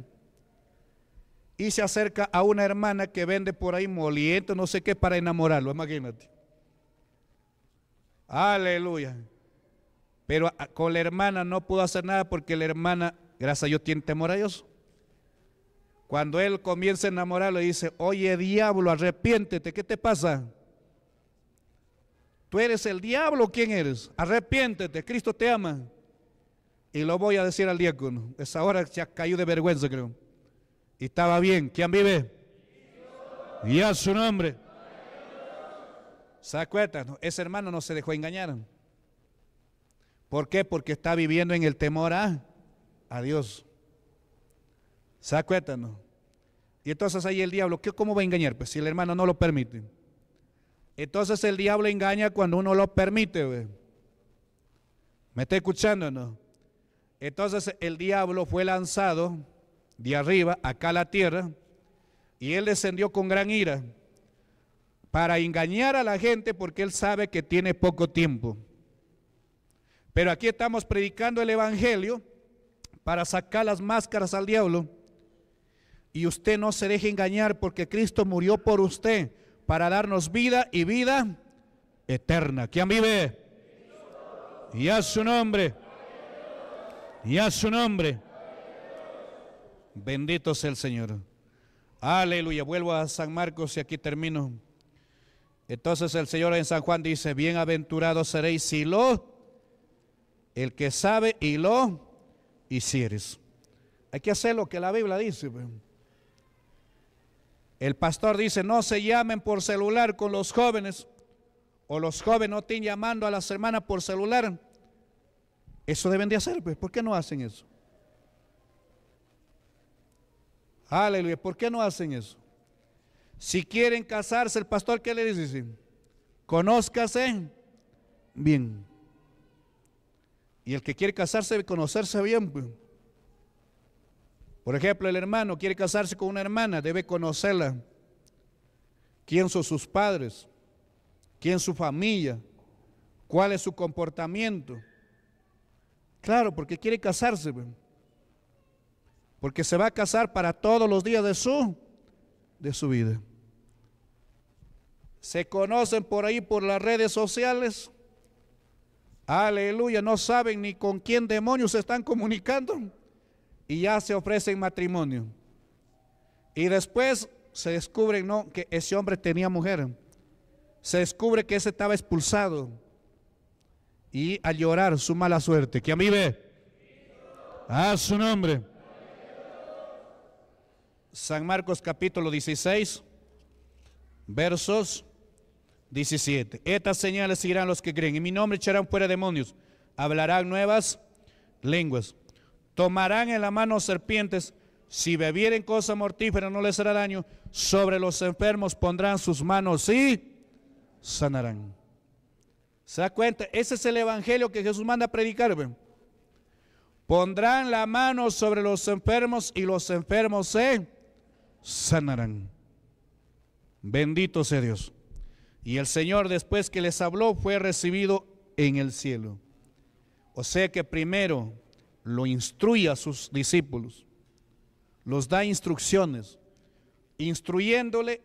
A: Y se acerca a una hermana que vende por ahí moliento, no sé qué, para enamorarlo, imagínate. Aleluya. Pero ah, con la hermana no pudo hacer nada porque la hermana, gracias a Dios, tiene temor a Dios. Cuando él comienza a enamorarlo, y dice, oye diablo, arrepiéntete, ¿qué te pasa? ¿Tú eres el diablo quién eres? Arrepiéntete, Cristo te ama. Y lo voy a decir al diácono. Esa hora ya cayó de vergüenza, creo. Y estaba bien. ¿Quién vive? Y a su nombre. ¿Se acuerdan? Ese hermano no se dejó engañar. ¿Por qué? Porque está viviendo en el temor a, Dios. ¿Se Y entonces ahí el diablo, ¿qué, ¿cómo va a engañar? Pues si el hermano no lo permite. Entonces el diablo engaña cuando uno lo permite. ¿Me está escuchando no? Entonces el diablo fue lanzado de arriba, acá a la tierra, y él descendió con gran ira para engañar a la gente porque él sabe que tiene poco tiempo. Pero aquí estamos predicando el Evangelio para sacar las máscaras al diablo. Y usted no se deje engañar porque Cristo murió por usted para darnos vida y vida eterna. ¿Quién vive? Y a su nombre. Y a su nombre. Bendito sea el Señor. Aleluya. Vuelvo a San Marcos y aquí termino. Entonces el Señor en San Juan dice, bienaventurados seréis si lo el que sabe y lo hicieres. Hay que hacer lo que la Biblia dice. Pues. El pastor dice, no se llamen por celular con los jóvenes, o los jóvenes no estén llamando a las hermanas por celular. Eso deben de hacer, pues, ¿por qué no hacen eso? Aleluya, ¿por qué no hacen eso? Si quieren casarse, el pastor, ¿qué le dice? Conózcase bien. Y el que quiere casarse debe conocerse bien. Pues. Por ejemplo, el hermano quiere casarse con una hermana, debe conocerla. ¿Quién son sus padres? ¿Quién su familia? ¿Cuál es su comportamiento? Claro, porque quiere casarse. Pues. Porque se va a casar para todos los días de su, de su vida. Se conocen por ahí por las redes sociales. Aleluya, no saben ni con quién demonios se están comunicando y ya se ofrecen matrimonio. Y después se descubre ¿no? que ese hombre tenía mujer. Se descubre que ese estaba expulsado. Y al llorar su mala suerte, que a mí ve, a su nombre. San Marcos capítulo 16, versos 17. Estas señales seguirán los que creen. En mi nombre echarán fuera demonios. Hablarán nuevas lenguas. Tomarán en la mano serpientes. Si bebieren cosa mortífera no les hará daño. Sobre los enfermos pondrán sus manos y sanarán. ¿Se da cuenta? Ese es el evangelio que Jesús manda a predicar. Pondrán la mano sobre los enfermos y los enfermos se sanarán. Bendito sea Dios. Y el Señor después que les habló fue recibido en el cielo. O sea que primero lo instruye a sus discípulos, los da instrucciones. Instruyéndole,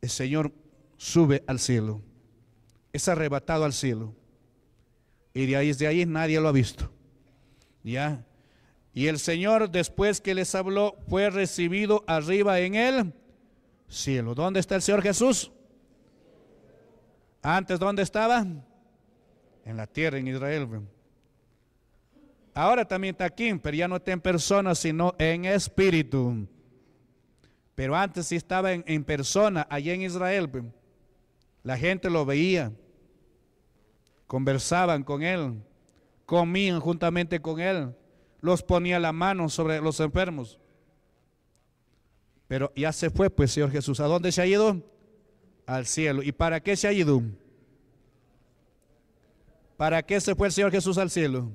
A: el Señor sube al cielo, es arrebatado al cielo. Y de ahí, desde ahí nadie lo ha visto. ¿Ya? Y el Señor, después que les habló, fue recibido arriba en el cielo. ¿Dónde está el Señor Jesús? Antes, ¿dónde estaba? En la tierra, en Israel. Ahora también está aquí, pero ya no está en persona, sino en espíritu. Pero antes sí estaba en, persona, allá en Israel. La gente lo veía, conversaban con él, comían juntamente con él, los ponía la mano sobre los enfermos. Pero ya se fue, pues, Señor Jesús. ¿A dónde se ha ido? Al cielo. ¿Y para qué se ha ido? ¿Para qué se fue el Señor Jesús al cielo?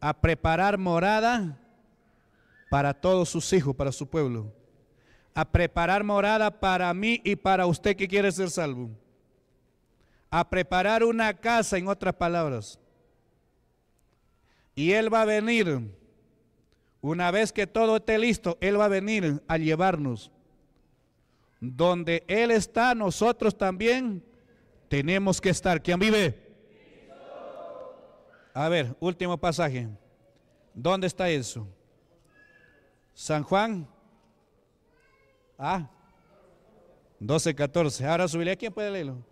A: A preparar morada para todos sus hijos, para su pueblo. A preparar morada para mí y para usted que quiere ser salvo. A preparar una casa, en otras palabras. Y Él va a venir. Una vez que todo esté listo, Él va a venir a llevarnos donde Él está, nosotros también tenemos que estar. ¿Quién vive? A ver, último pasaje. ¿Dónde está eso? San Juan. Ah, 12, 14. Ahora subiré. ¿Quién puede leerlo?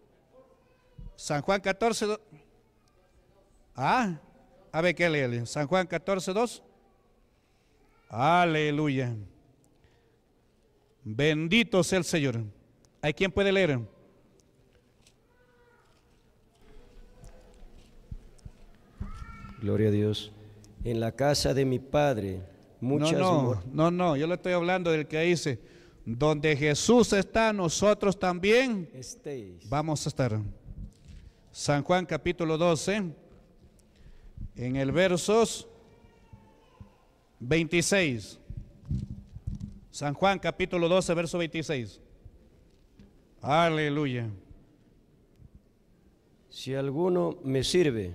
A: San Juan 14. Ah, a ver qué lee? San Juan 14, 2. Aleluya. Bendito sea el Señor. ¿Hay quien puede leer?
B: Gloria a Dios. En la casa de mi padre, muchas No, no,
A: no, no, yo le estoy hablando del que dice, donde Jesús está, nosotros también vamos a estar. San Juan capítulo 12, en el versos 26. San Juan capítulo 12, verso 26.
B: Aleluya. Si alguno me sirve,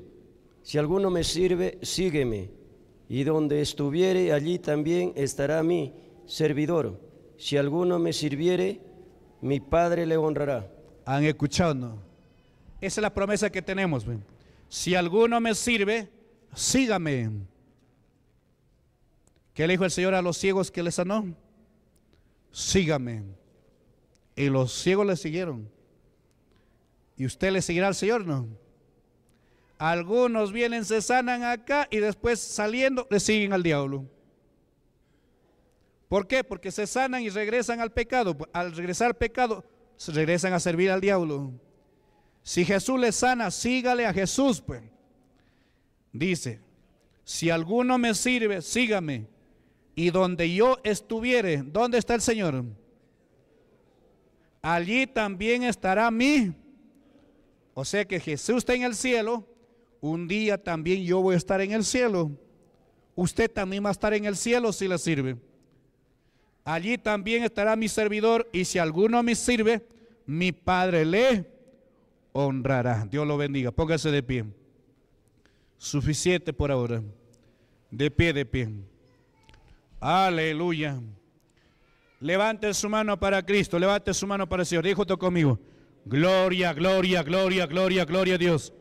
B: si alguno me sirve, sígueme. Y donde estuviere, allí también estará mi servidor. Si alguno me sirviere, mi Padre le honrará. ¿Han escuchado?
A: Esa es la promesa que tenemos. Si alguno me sirve, sígame. ¿Qué le dijo el Señor a los ciegos que le sanó? sígame. Y los ciegos le siguieron. ¿Y usted le seguirá al Señor? No. Algunos vienen, se sanan acá y después saliendo le siguen al diablo. ¿Por qué? Porque se sanan y regresan al pecado. Al regresar al pecado, regresan a servir al diablo. Si Jesús le sana, sígale a Jesús, pues. Dice, si alguno me sirve, sígame. Y donde yo estuviere, ¿dónde está el Señor? Allí también estará mi. O sea que Jesús está en el cielo. Un día también yo voy a estar en el cielo. Usted también va a estar en el cielo si le sirve. Allí también estará mi servidor y si alguno me sirve, mi Padre le honrará. Dios lo bendiga. Póngase de pie. Suficiente por ahora. De pie, de pie. Aleluya. Levante su mano para Cristo, levante su mano para el Señor. todo conmigo. Gloria, gloria, gloria, gloria, gloria a Dios.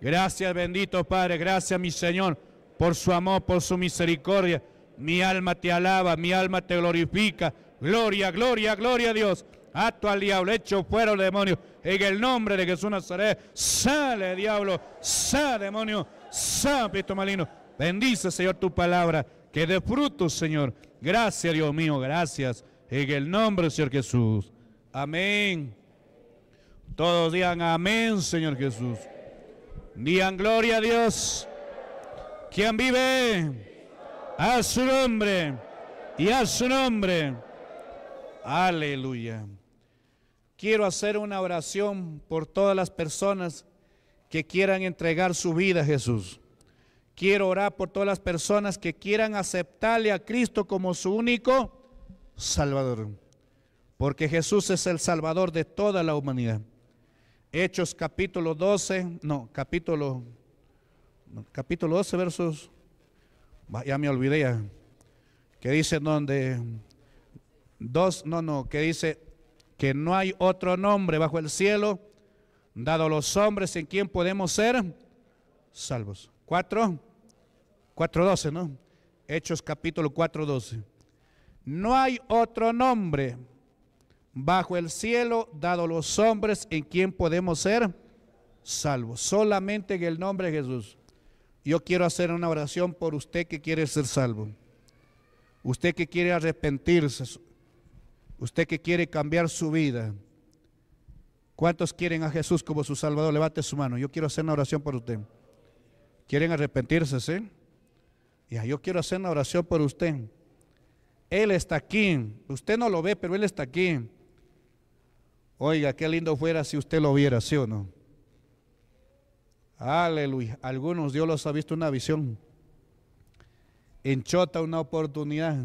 A: Gracias, bendito Padre. Gracias, mi Señor, por su amor, por su misericordia. Mi alma te alaba, mi alma te glorifica. Gloria, gloria, gloria a Dios. Acto al diablo, hecho fuera el demonio. En el nombre de Jesús Nazaret, sale diablo, sale demonio, sale Cristo maligno. Bendice, Señor, tu palabra que dé frutos, Señor. Gracias, Dios mío, gracias. En el nombre Señor Jesús. Amén. Todos digan amén, Señor Jesús. Digan gloria a Dios. Quien vive a su nombre y a su nombre. Aleluya. Quiero hacer una oración por todas las personas que quieran entregar su vida a Jesús. Quiero orar por todas las personas que quieran aceptarle a Cristo como su único Salvador. Porque Jesús es el Salvador de toda la humanidad. Hechos capítulo 12, no, capítulo, capítulo 12 versos, ya me olvidé que dice donde, dos, no, no, que dice que no hay otro nombre bajo el cielo dado los hombres en quien podemos ser salvos. Cuatro. 4.12, ¿no? Hechos capítulo 4.12. No hay otro nombre bajo el cielo dado los hombres en quien podemos ser salvos. Solamente en el nombre de Jesús. Yo quiero hacer una oración por usted que quiere ser salvo. Usted que quiere arrepentirse. Usted que quiere cambiar su vida. ¿Cuántos quieren a Jesús como su Salvador? Levante su mano. Yo quiero hacer una oración por usted. ¿Quieren arrepentirse? ¿sí? yo quiero hacer una oración por usted. Él está aquí. Usted no lo ve, pero Él está aquí. Oiga, qué lindo fuera si usted lo viera, ¿sí o no? Aleluya. Algunos Dios los ha visto una visión. Enchota una oportunidad.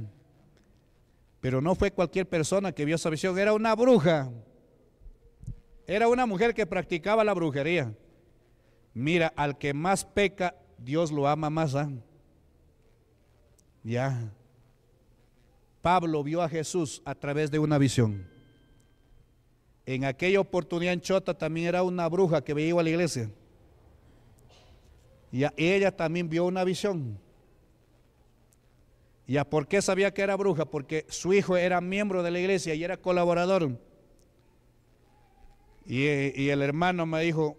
A: Pero no fue cualquier persona que vio esa visión, era una bruja. Era una mujer que practicaba la brujería. Mira, al que más peca, Dios lo ama más. ¿ah? Ya. Pablo vio a Jesús a través de una visión. En aquella oportunidad en Chota también era una bruja que veía a la iglesia. Y ella también vio una visión. Ya, por qué sabía que era bruja? Porque su hijo era miembro de la iglesia y era colaborador. y el hermano me dijo,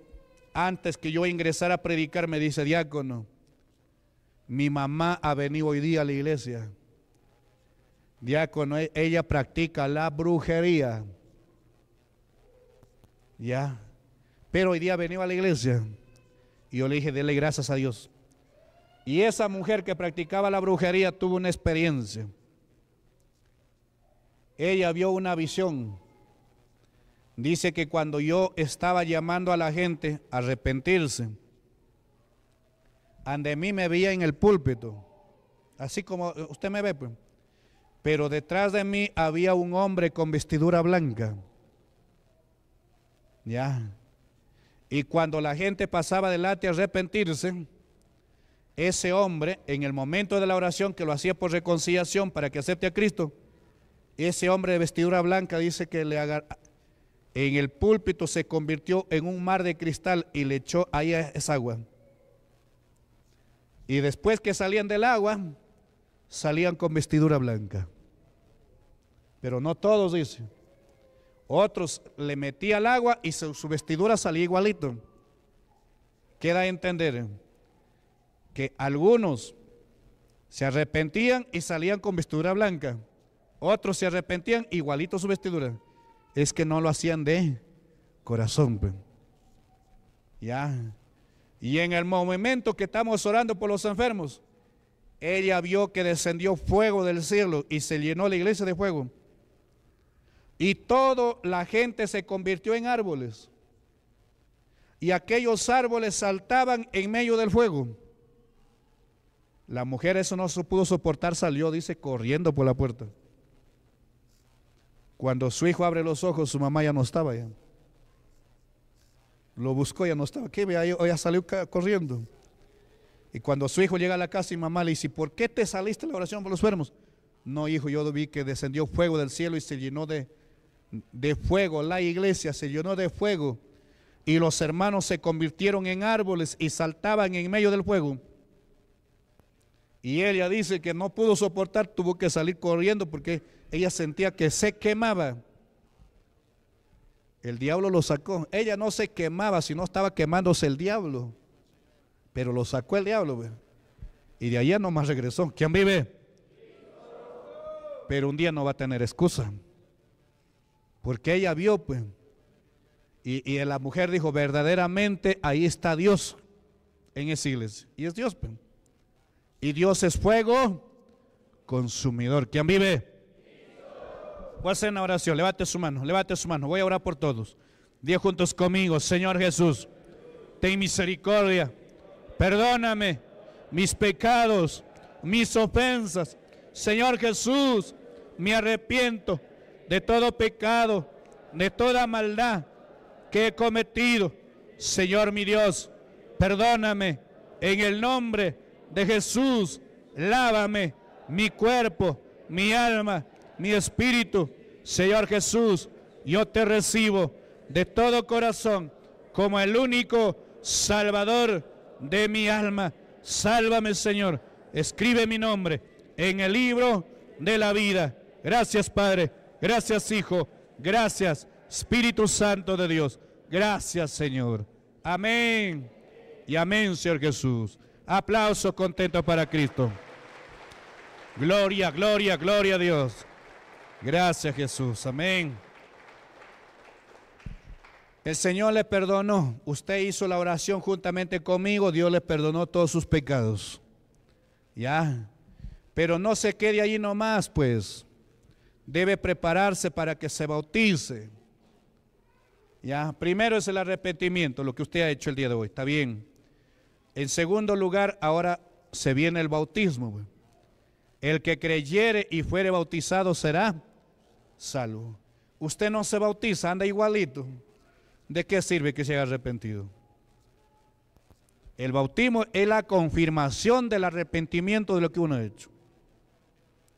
A: antes que yo ingresara a predicar, me dice, diácono, mi mamá ha venido hoy día a la iglesia. con e- ella practica la brujería. Ya. Pero hoy día ha venido a la iglesia. Y yo le dije, dele gracias a Dios. Y esa mujer que practicaba la brujería tuvo una experiencia. Ella vio una visión. Dice que cuando yo estaba llamando a la gente a arrepentirse, ande mí me veía en el púlpito, así como eh, usted me ve, pues. Pero detrás de mí había un hombre con vestidura blanca. Ya. Y cuando la gente pasaba delante a arrepentirse, ese hombre, en el momento de la oración que lo hacía por reconciliación para que acepte a Cristo, ese hombre de vestidura blanca dice que le en el púlpito se convirtió en un mar de cristal y le echó ahí esa agua. Y después que salían del agua, salían con vestidura blanca. Pero no todos, dice. Otros le metían al agua y su, vestidura salía igualito. Queda a entender que algunos se arrepentían y salían con vestidura blanca. Otros se arrepentían igualito su vestidura. Es que no lo hacían de corazón. Pues. Ya. Y en el momento que estamos orando por los enfermos, ella vio que descendió fuego del cielo y se llenó la iglesia de fuego. Y toda la gente se convirtió en árboles. Y aquellos árboles saltaban en medio del fuego. La mujer eso no se pudo soportar, salió, dice, corriendo por la puerta. Cuando su hijo abre los ojos, su mamá ya no estaba allá. Lo buscó, ya no estaba aquí, ya, salió corriendo. Y cuando su hijo llega a la casa y mamá le dice, ¿por qué te saliste la oración por los enfermos? No, hijo, yo vi que descendió fuego del cielo y se llenó de, de fuego. La iglesia se llenó de fuego. Y los hermanos se convirtieron en árboles y saltaban en medio del fuego. Y ella dice que no pudo soportar, tuvo que salir corriendo porque ella sentía que se quemaba. El diablo lo sacó. Ella no se quemaba, sino estaba quemándose el diablo. Pero lo sacó el diablo. Y de allá nomás regresó. ¿Quién vive? Pero un día no va a tener excusa. Porque ella vio, pues. Y, y la mujer dijo, verdaderamente ahí está Dios en esa iglesia. Y es Dios, pues. Y Dios es fuego consumidor. ¿Quién vive? Voy a hacer una oración. Levante su mano, levante su mano. Voy a orar por todos. Dios juntos conmigo, Señor Jesús, ten misericordia. Perdóname mis pecados, mis ofensas. Señor Jesús, me arrepiento de todo pecado, de toda maldad que he cometido. Señor mi Dios, perdóname en el nombre de Jesús. Lávame mi cuerpo, mi alma mi espíritu. Señor Jesús, yo te recibo de todo corazón como el único Salvador de mi alma. Sálvame, Señor. Escribe mi nombre en el libro de la vida. Gracias, Padre. Gracias, Hijo. Gracias, Espíritu Santo de Dios. Gracias, Señor. Amén. Y amén, Señor Jesús. Aplausos contentos para Cristo. Gloria, gloria, gloria a Dios. Gracias Jesús, amén. El Señor le perdonó. Usted hizo la oración juntamente conmigo. Dios le perdonó todos sus pecados. Ya. Pero no se quede allí nomás, pues. Debe prepararse para que se bautice. Ya. Primero es el arrepentimiento, lo que usted ha hecho el día de hoy. Está bien. En segundo lugar, ahora se viene el bautismo. El que creyere y fuere bautizado será salvo. Usted no se bautiza, anda igualito. ¿De qué sirve que se haya arrepentido? El bautismo es la confirmación del arrepentimiento de lo que uno ha hecho.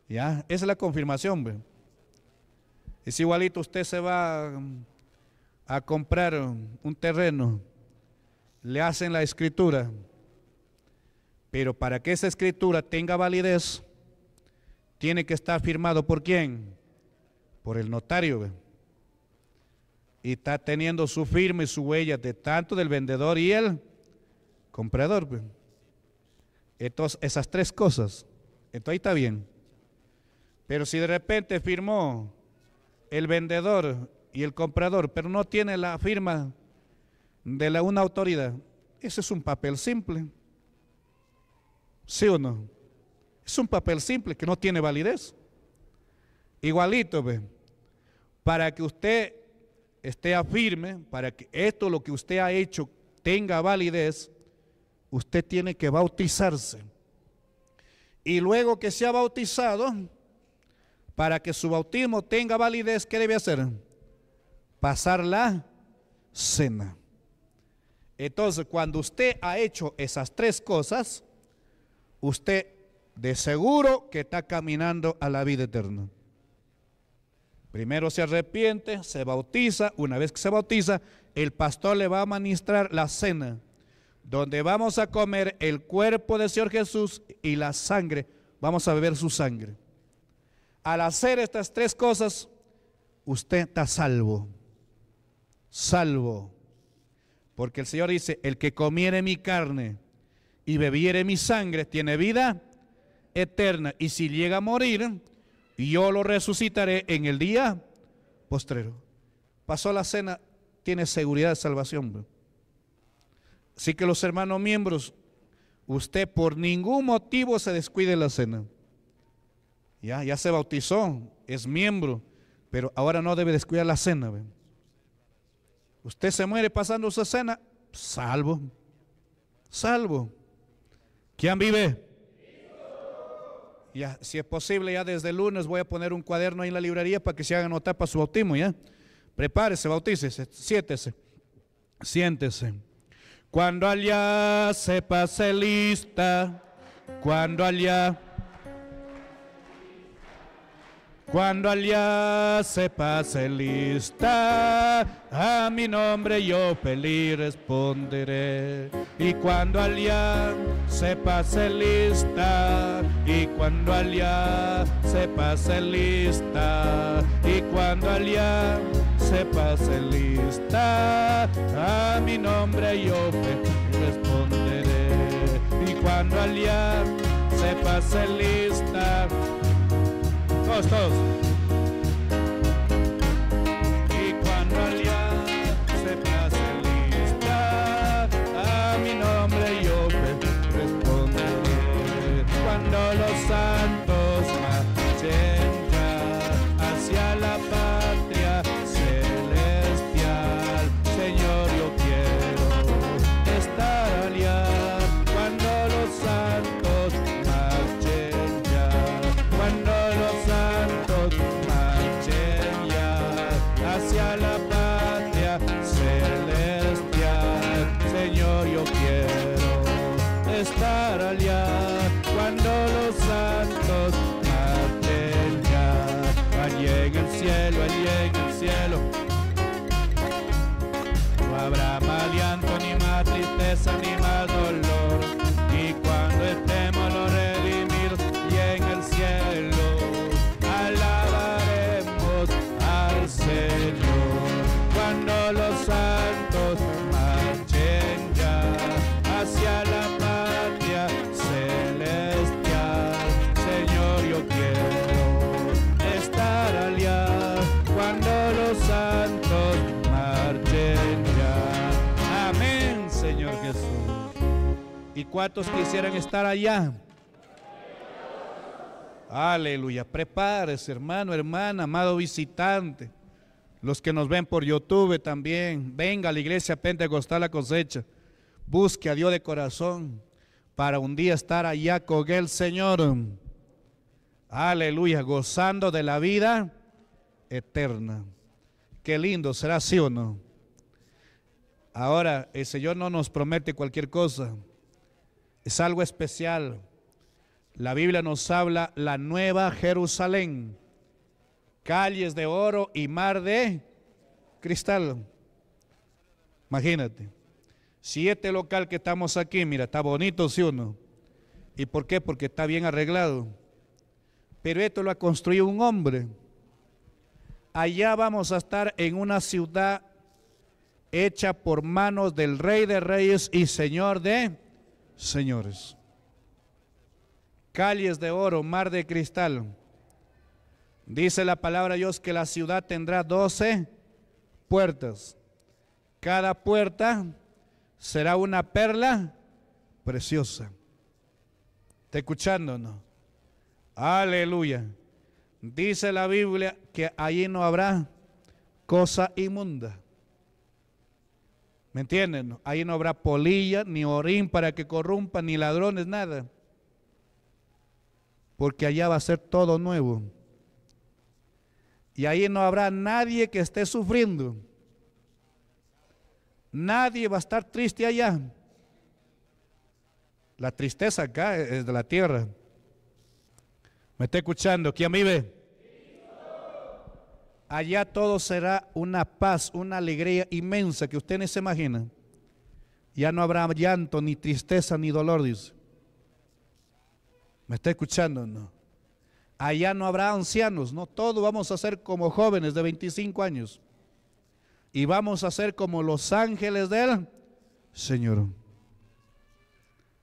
A: ¿Ya? Esa es la confirmación, Es igualito, usted se va mm, a comprar un terreno, le hacen la escritura, pero para que esa escritura tenga validez, tiene que estar firmado por quién? por el notario. Y está teniendo su firma y su huella de tanto del vendedor y el comprador. esas tres cosas. Entonces ahí está bien. Pero si de repente firmó el vendedor y el comprador, pero no tiene la firma de la, una autoridad, ese es un papel simple. ¿Sí o no? Es un papel simple que no tiene validez. Igualito, ve para que usted esté firme, para que esto lo que usted ha hecho tenga validez, usted tiene que bautizarse. Y luego que se ha bautizado, para que su bautismo tenga validez, ¿qué debe hacer? Pasar la cena. Entonces, cuando usted ha hecho esas tres cosas, usted de seguro que está caminando a la vida eterna. Primero se arrepiente, se bautiza. Una vez que se bautiza, el pastor le va a administrar la cena, donde vamos a comer el cuerpo del Señor Jesús y la sangre. Vamos a beber su sangre. Al hacer estas tres cosas, usted está salvo. Salvo. Porque el Señor dice, el que comiere mi carne y bebiere mi sangre, tiene vida eterna. Y si llega a morir, y yo lo resucitaré en el día postrero. Pasó la cena, tiene seguridad de salvación. Así que los hermanos miembros, usted por ningún motivo se descuide la cena. Ya, ya se bautizó, es miembro, pero ahora no debe descuidar la cena. Usted se muere pasando su cena, salvo, salvo. ¿Quién vive? si es posible, ya desde lunes voy a poner un cuaderno ahí en la librería para que se hagan notar para su bautismo, ¿ya? Prepárese, bautícese, siéntese, siéntese. Cuando allá se
B: pase lista, cuando allá... Cuando alia se pase lista, a mi nombre yo feliz responderé. Y cuando al se pase lista, y cuando al se pase lista, y cuando al se pase lista, a mi nombre yo feliz responderé. Y cuando al se pase lista, Todos, todos.
A: quisieran estar allá? Aleluya. Prepárese, hermano, hermana, amado visitante. Los que nos ven por YouTube también. Venga a la iglesia Pentecostal la cosecha. Busque a Dios de corazón para un día estar allá con el Señor. Aleluya, gozando de la vida eterna. Qué lindo será, sí o no. Ahora, el Señor no nos promete cualquier cosa es algo especial. La Biblia nos habla la nueva Jerusalén, calles de oro y mar de cristal. Imagínate, si este local que estamos aquí, mira, está bonito, si uno. ¿Y por qué? Porque está bien arreglado. Pero esto lo ha construido un hombre. Allá vamos a estar en una ciudad hecha por manos del Rey de Reyes y Señor de señores. Calles de oro, mar de cristal. Dice la palabra de Dios que la ciudad tendrá doce puertas. Cada puerta será una perla preciosa. ¿Está escuchándonos? Aleluya. Dice la Biblia que allí no habrá cosa inmunda. ¿Me entienden? Ahí no habrá polilla, ni orín para que corrompan, ni ladrones, nada. Porque allá va a ser todo nuevo. Y ahí no habrá nadie que esté sufriendo. Nadie va a estar triste allá. La tristeza acá es de la tierra. Me está escuchando, ¿quién ve. Allá todo será una paz, una alegría inmensa que ustedes se imaginan. Ya no habrá llanto, ni tristeza, ni dolor, dice. ¿Me está escuchando? No. Allá no habrá ancianos, no. Todos vamos a ser como jóvenes de 25 años. Y vamos a ser como los ángeles del Señor.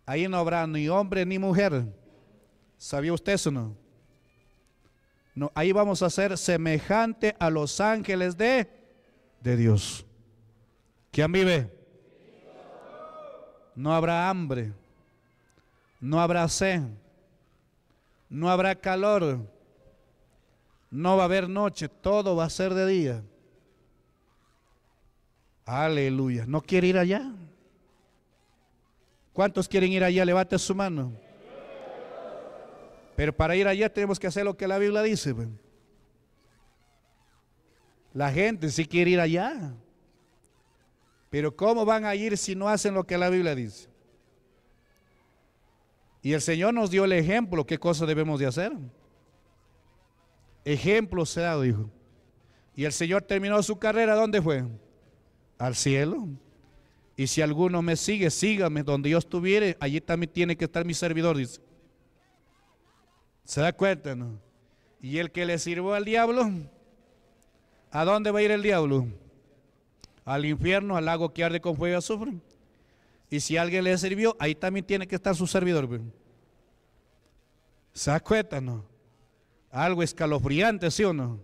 A: Ahí no habrá ni hombre ni mujer. ¿Sabía usted eso no? No, ahí vamos a ser semejante a los ángeles de, de Dios. ¿Quién vive? No habrá hambre, no habrá sed, no habrá calor, no va a haber noche, todo va a ser de día. Aleluya. ¿No quiere ir allá? ¿Cuántos quieren ir allá? Levante su mano. Pero para ir allá tenemos que hacer lo que la Biblia dice. La gente sí quiere ir allá. Pero ¿cómo van a ir si no hacen lo que la Biblia dice? Y el Señor nos dio el ejemplo, qué cosa debemos de hacer. Ejemplo se ha dado, dijo. Y el Señor terminó su carrera, ¿dónde fue? Al cielo. Y si alguno me sigue, sígame. Donde yo estuviere, allí también tiene que estar mi servidor, dice. ¿Se da cuenta, no? Y el que le sirvió al diablo, ¿a dónde va a ir el diablo? Al infierno, al lago que arde con fuego y azufre. Y si alguien le sirvió, ahí también tiene que estar su servidor. Pues. ¿Se da cuenta, no? Algo escalofriante, ¿sí o no?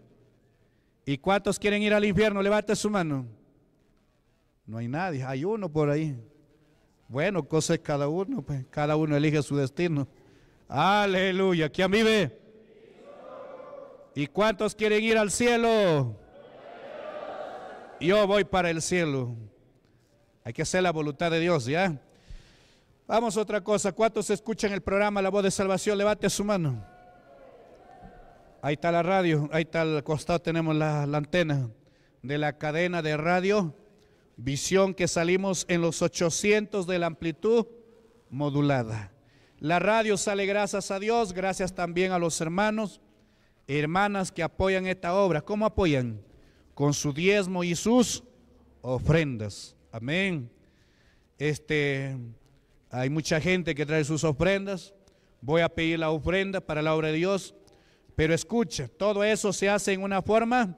A: ¿Y cuántos quieren ir al infierno? Levante su mano. No hay nadie, hay uno por ahí. Bueno, cosa es cada uno, pues cada uno elige su destino. Aleluya. ¿Quién vive? ¿Y cuántos quieren ir al cielo? Yo voy para el cielo. Hay que hacer la voluntad de Dios, ¿ya? Vamos a otra cosa. ¿Cuántos escuchan el programa La Voz de Salvación? Levante su mano. Ahí está la radio. Ahí está al costado tenemos la, la antena de la cadena de radio. Visión que salimos en los 800 de la amplitud modulada. La radio sale gracias a Dios, gracias también a los hermanos, hermanas que apoyan esta obra. ¿Cómo apoyan? Con su diezmo y sus ofrendas. Amén. Este, hay mucha gente que trae sus ofrendas. Voy a pedir la ofrenda para la obra de Dios. Pero escucha, todo eso se hace en una forma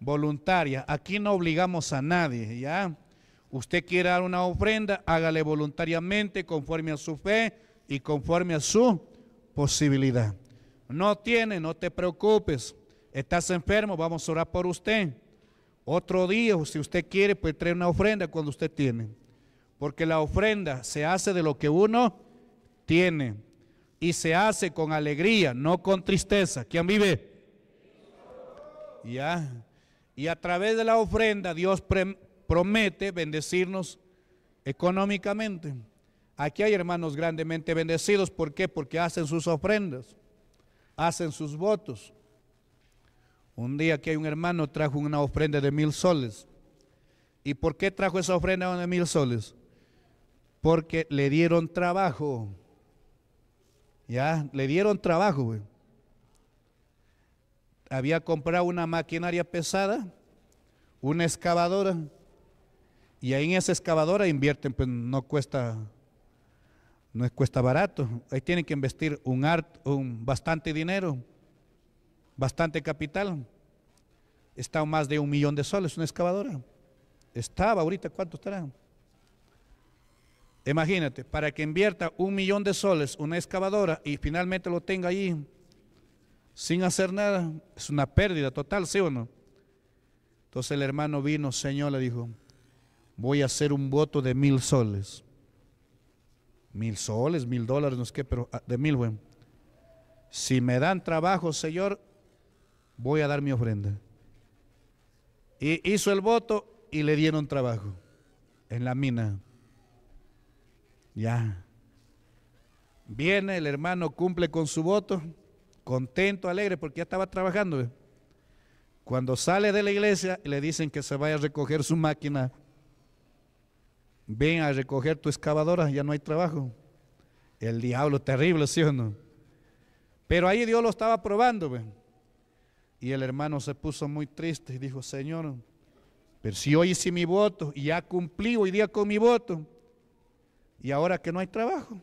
A: voluntaria. Aquí no obligamos a nadie, ¿ya? Usted quiere dar una ofrenda, hágale voluntariamente conforme a su fe y conforme a su posibilidad. No tiene, no te preocupes. Estás enfermo, vamos a orar por usted. Otro día, si usted quiere, puede traer una ofrenda cuando usted tiene. Porque la ofrenda se hace de lo que uno tiene. Y se hace con alegría, no con tristeza. ¿Quién vive? Ya. Y a través de la ofrenda Dios promete bendecirnos económicamente. Aquí hay hermanos grandemente bendecidos. ¿Por qué? Porque hacen sus ofrendas, hacen sus votos. Un día que hay un hermano trajo una ofrenda de mil soles. ¿Y por qué trajo esa ofrenda de mil soles? Porque le dieron trabajo. Ya, le dieron trabajo. Había comprado una maquinaria pesada, una excavadora. Y ahí en esa excavadora invierten, pues no cuesta no es cuesta barato. Ahí tienen que investir un, art, un bastante dinero, bastante capital. Está más de un millón de soles una excavadora. Estaba ahorita, ¿cuánto estará? Imagínate, para que invierta un millón de soles una excavadora y finalmente lo tenga ahí sin hacer nada, es una pérdida total, ¿sí o no? Entonces el hermano vino, Señor, le dijo, voy a hacer un voto de mil soles mil soles, mil dólares, no sé qué, pero ah, de mil, güey. Si me dan trabajo, Señor, voy a dar mi ofrenda. Y hizo el voto y le dieron trabajo en la mina. Ya. Viene el hermano, cumple con su voto, contento, alegre, porque ya estaba trabajando. Cuando sale de la iglesia, le dicen que se vaya a recoger su máquina ven a recoger tu excavadora, ya no hay trabajo. El diablo terrible, ¿sí o no? Pero ahí Dios lo estaba probando. ¿ve? Pues. Y el hermano se puso muy triste y dijo, Señor, pero si hoy hice mi voto y ya cumplí hoy día con mi voto, y ahora que no hay trabajo,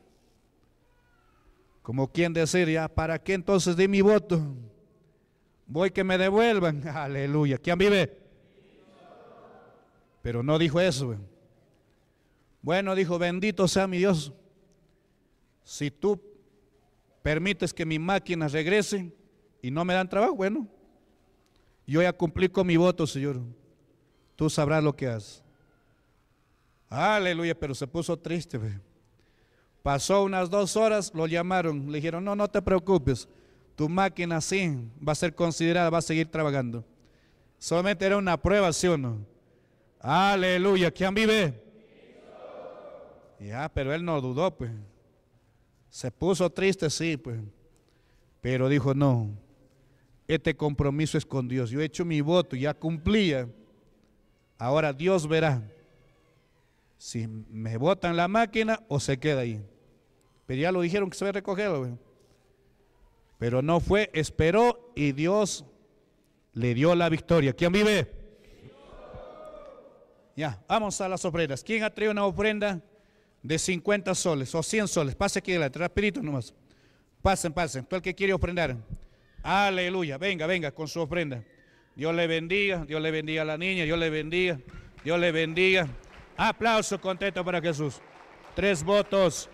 A: como quien decir, ya, ¿para qué entonces di mi voto? Voy que me devuelvan. (laughs) Aleluya. ¿Quién vive? Pero no dijo eso. ¿ve? Pues. Bueno, dijo, bendito sea mi Dios. Si tú permites que mi máquina regrese y no me dan trabajo, bueno, yo ya cumplí con mi voto, Señor. Tú sabrás lo que haces. Aleluya, pero se puso triste. Pasó unas dos horas, lo llamaron, le dijeron, no, no te preocupes, tu máquina sí va a ser considerada, va a seguir trabajando. Solamente era una prueba, ¿sí o no? Aleluya, ¿quién vive? Ya, ah, pero él no dudó, pues. Se puso triste, sí, pues. Pero dijo, no, este compromiso es con Dios. Yo he hecho mi voto, ya cumplía. Ahora Dios verá si me botan la máquina o se queda ahí. Pero ya lo dijeron que se va a recogerlo. Pues. Pero no fue, esperó y Dios le dio la victoria. ¿Quién vive? Ya, vamos a las ofrendas. ¿Quién ha traído una ofrenda? de 50 soles o 100 soles. Pase aquí adelante, rapidito nomás. Pasen, pasen. Todo el que quiere ofrendar. Aleluya. Venga, venga con su ofrenda. Dios le bendiga, Dios le bendiga a la niña, Dios le bendiga, Dios le bendiga. Aplauso contento para Jesús. Tres votos.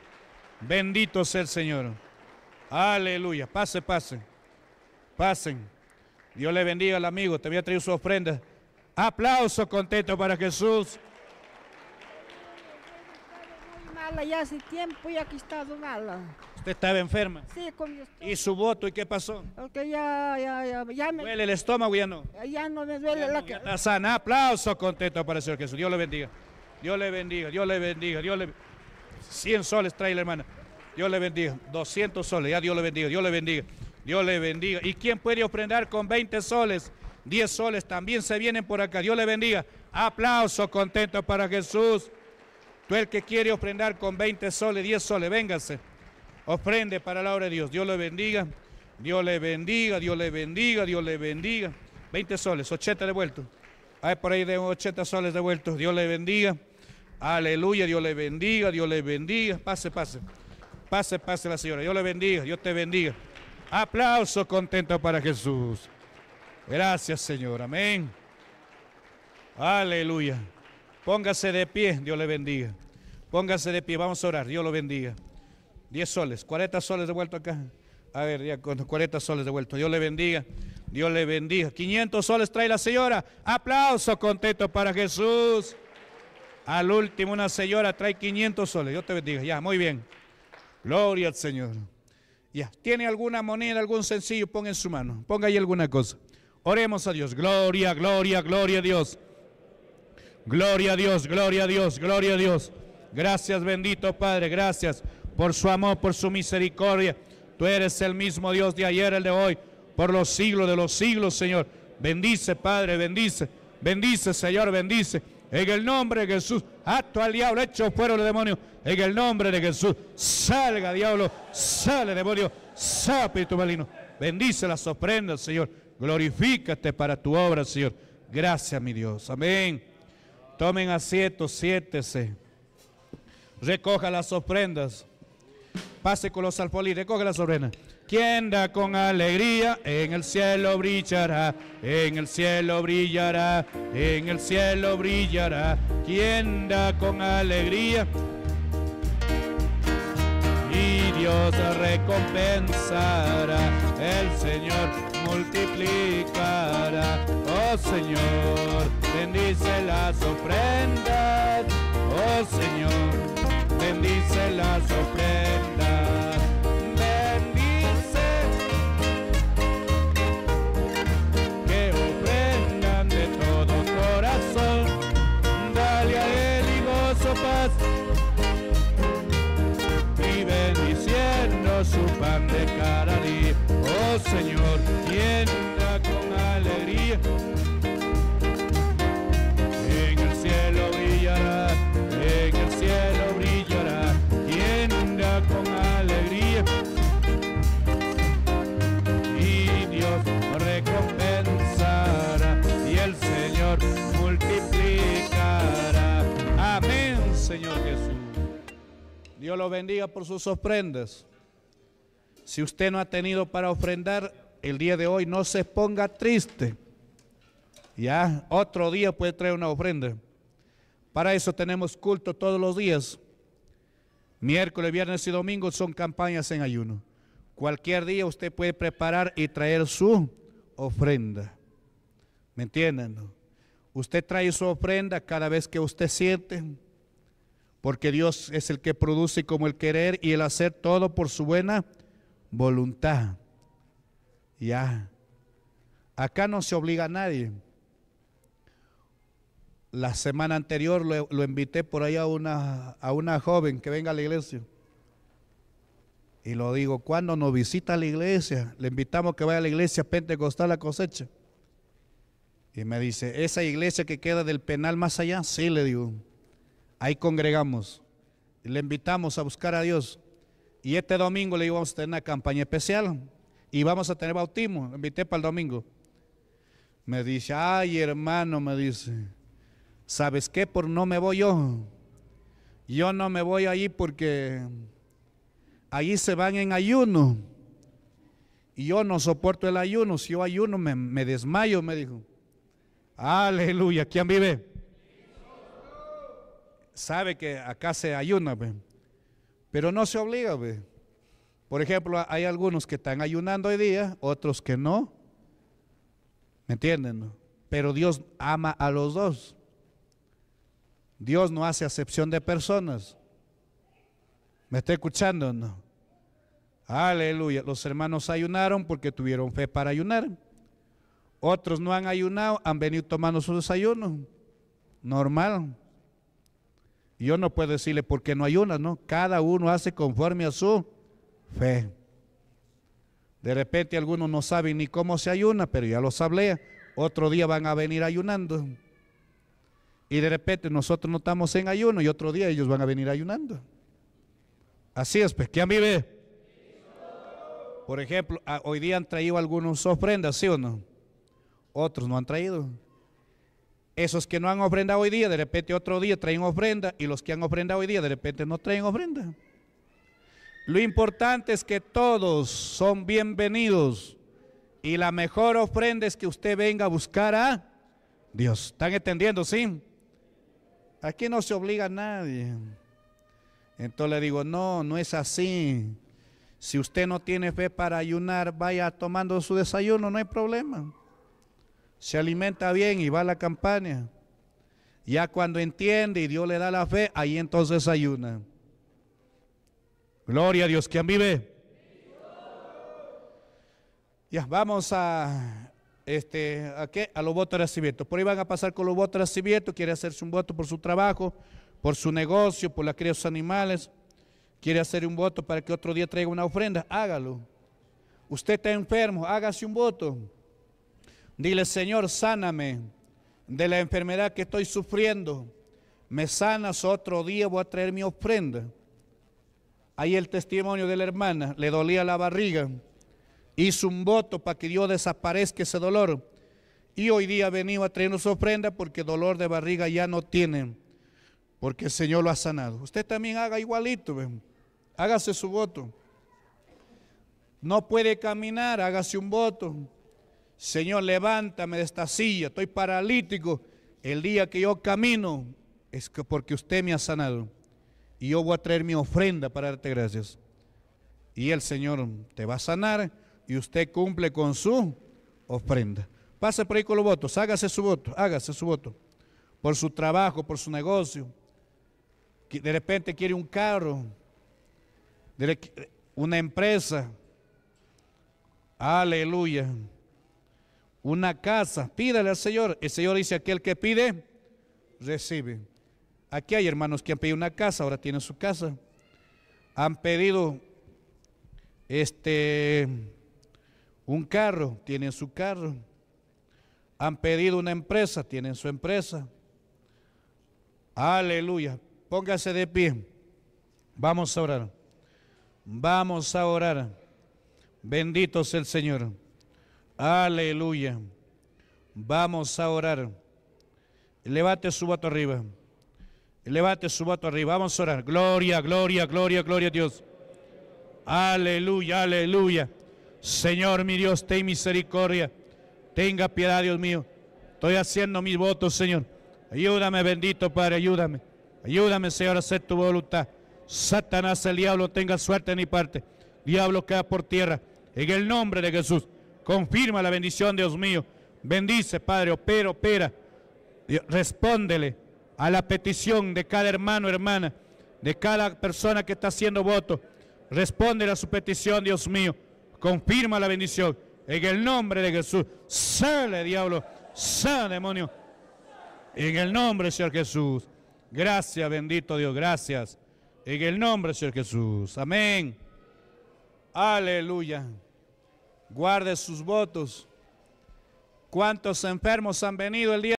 A: Bendito sea el Señor. Aleluya. Pase, pase. Pasen. Dios le bendiga al amigo. Te voy a traer su ofrenda. Aplauso contento para Jesús ya hace tiempo y aquí está ¿Usted estaba enferma? Sí, con mi ¿Y su voto y qué pasó? ¿Duele el estómago ya no? Ya no me duele la sana, aplauso contento para el Señor Jesús. Dios le bendiga. Dios le bendiga, Dios le bendiga, Dios le... 100 soles trae la hermana. Dios le bendiga. 200 soles, ya Dios le bendiga, Dios le bendiga. Dios le bendiga. ¿Y quién puede ofrendar con 20 soles? 10 soles también se vienen por acá. Dios le bendiga. Aplauso contento para Jesús. Tú el que quiere ofrendar con 20 soles, 10 soles, véngase. Ofrende para la obra de Dios. Dios le bendiga. Dios le bendiga, Dios le bendiga, Dios le bendiga. 20 soles, 80 devueltos. Hay por ahí de 80 soles devueltos. Dios le bendiga. Aleluya, Dios le bendiga, Dios le bendiga. Pase, pase. Pase, pase la señora. Dios le bendiga, Dios te bendiga. Aplauso contento para Jesús. Gracias, Señor. Amén. Aleluya. Póngase de pie, Dios le bendiga. Póngase de pie, vamos a orar, Dios lo bendiga. 10 soles, 40 soles de vuelto acá. A ver, ya con 40 soles de vuelto. Dios le bendiga, Dios le bendiga. 500 soles trae la señora. Aplauso contento para Jesús. Al último, una señora trae 500 soles. Dios te bendiga. Ya, muy bien. Gloria al Señor. Ya, ¿tiene alguna moneda, algún sencillo? Ponga en su mano. Ponga ahí alguna cosa. Oremos a Dios. Gloria, gloria, gloria a Dios. Gloria a Dios, gloria a Dios, gloria a Dios. Gracias bendito Padre, gracias por su amor, por su misericordia. Tú eres el mismo Dios de ayer, el de hoy, por los siglos de los siglos, Señor. Bendice, Padre, bendice, bendice, Señor, bendice. En el nombre de Jesús, acto al diablo, hecho fuera el demonio. En el nombre de Jesús, salga diablo, sale demonio, Sápito tu maligno. Bendice las ofrendas, Señor. Glorifícate para tu obra, Señor. Gracias, mi Dios. Amén. Tomen asiento, siéntese. Recoja las ofrendas.
B: Pase con los alfolí, recoge las ofrendas. Quien da con alegría, en el cielo brillará, en el cielo brillará, en el cielo brillará. Quien da con alegría, y Dios recompensará, el Señor multiplicará. Oh Señor, bendice las ofrendas. Oh Señor, bendice las ofrendas. Bendice que ofrendan de todo corazón. Dale a él y gozo paz. Y bendiciendo su pan de cada Oh Señor, Dios lo bendiga por sus
A: ofrendas. Si usted no ha tenido para ofrendar el día de hoy, no se ponga triste. Ya, otro día puede traer una ofrenda. Para eso tenemos culto todos los días. Miércoles, viernes y domingo son campañas en ayuno. Cualquier día usted puede preparar y traer su ofrenda. ¿Me entienden? Usted trae su ofrenda cada vez que usted siente porque Dios es el que produce como el querer y el hacer todo por su buena voluntad. Ya. Acá no se obliga a nadie. La semana anterior lo, invité por ahí a una, a una joven que venga a la iglesia. Y lo digo, ¿cuándo nos visita la iglesia, le invitamos que vaya a la iglesia Pentecostal la cosecha. Y me dice, esa iglesia que queda del penal más allá, sí, le digo ahí congregamos, le invitamos a buscar a Dios. Y este domingo le íbamos a tener una campaña especial y vamos a tener bautismo, Le invité para el domingo. Me dice, ay hermano, me dice, ¿sabes qué? Por no me voy yo. Yo no me voy ahí porque allí se van en ayuno. Y yo no soporto el ayuno. Si yo ayuno me, me desmayo, me dijo. Aleluya, ¿quién vive? sabe que acá se ayuna, pero no se obliga. Por ejemplo, hay algunos que están ayunando hoy día, otros que no. ¿Me entienden? Pero Dios ama a los dos. Dios no hace acepción de personas. ¿Me está escuchando? Aleluya. Los hermanos ayunaron porque tuvieron fe para ayunar. Otros no han ayunado, han venido tomando su desayuno. Normal. Yo no puedo decirle por qué no ayunas, ¿no? Cada uno hace conforme a su fe. De repente algunos no saben ni cómo se ayuna, pero ya los hablé. Otro día van a venir ayunando. Y de repente nosotros no estamos en ayuno y otro día ellos van a venir ayunando. Así es, a pues, ¿quién vive? Por ejemplo, ah, hoy día han traído algunos ofrendas, ¿sí o no? Otros no han traído. Esos que no han ofrendado hoy día, de repente otro día traen ofrenda y los que han ofrendado hoy día, de repente no traen ofrenda. Lo importante es que todos son bienvenidos y la mejor ofrenda es que usted venga a buscar a Dios. ¿Están entendiendo? Sí. Aquí no se obliga a nadie. Entonces le digo, no, no es así. Si usted no tiene fe para ayunar, vaya tomando su desayuno, no hay problema se alimenta bien y va a la campaña. Ya cuando entiende y Dios le da la fe, ahí entonces ayuna. Gloria a Dios. ¿Quién vive? Ya, vamos a, este, ¿a, qué? a los votos de Por ahí van a pasar con los votos de Quiere hacerse un voto por su trabajo, por su negocio, por la cría de sus animales. Quiere hacer un voto para que otro día traiga una ofrenda. Hágalo. Usted está enfermo, hágase un voto. Dile, Señor, sáname de la enfermedad que estoy sufriendo. Me sanas otro día, voy a traer mi ofrenda. Ahí el testimonio de la hermana, le dolía la barriga. Hizo un voto para que Dios desaparezca ese dolor. Y hoy día ha venido a traernos ofrenda porque dolor de barriga ya no tiene. Porque el Señor lo ha sanado. Usted también haga igualito. Hágase su voto. No puede caminar, hágase un voto Señor, levántame de esta silla, estoy paralítico. El día que yo camino es porque usted me ha sanado. Y yo voy a traer mi ofrenda para darte gracias. Y el Señor te va a sanar y usted cumple con su ofrenda. Pase por ahí con los votos, hágase su voto, hágase su voto. Por su trabajo, por su negocio. De repente quiere un carro, una empresa. Aleluya una casa, pídale al Señor. El Señor dice, aquel que pide, recibe. Aquí hay hermanos que han pedido una casa, ahora tienen su casa. Han pedido este un carro, tienen su carro. Han pedido una empresa, tienen su empresa. Aleluya. Póngase de pie. Vamos a orar. Vamos a orar. Bendito sea el Señor. Aleluya. Vamos a orar. Levante su voto arriba. Levante su voto arriba. Vamos a orar. Gloria, gloria, gloria, gloria a Dios. Aleluya, aleluya. Señor, mi Dios, ten misericordia. Tenga piedad, Dios mío. Estoy haciendo mis votos, Señor. Ayúdame, bendito Padre, ayúdame. Ayúdame, Señor, a hacer tu voluntad. Satanás, el diablo, tenga suerte en mi parte. Diablo, queda por tierra. En el nombre de Jesús. Confirma la bendición, Dios mío. Bendice, Padre, opera, opera. Respóndele a la petición de cada hermano, hermana, de cada persona que está haciendo voto. Respóndele a su petición, Dios mío. Confirma la bendición. En el nombre de Jesús. Sale, diablo. Sale, demonio. En el nombre, Señor Jesús. Gracias, bendito Dios. Gracias. En el nombre, Señor Jesús. Amén. Aleluya guarde sus votos. ¿Cuántos enfermos han venido el día?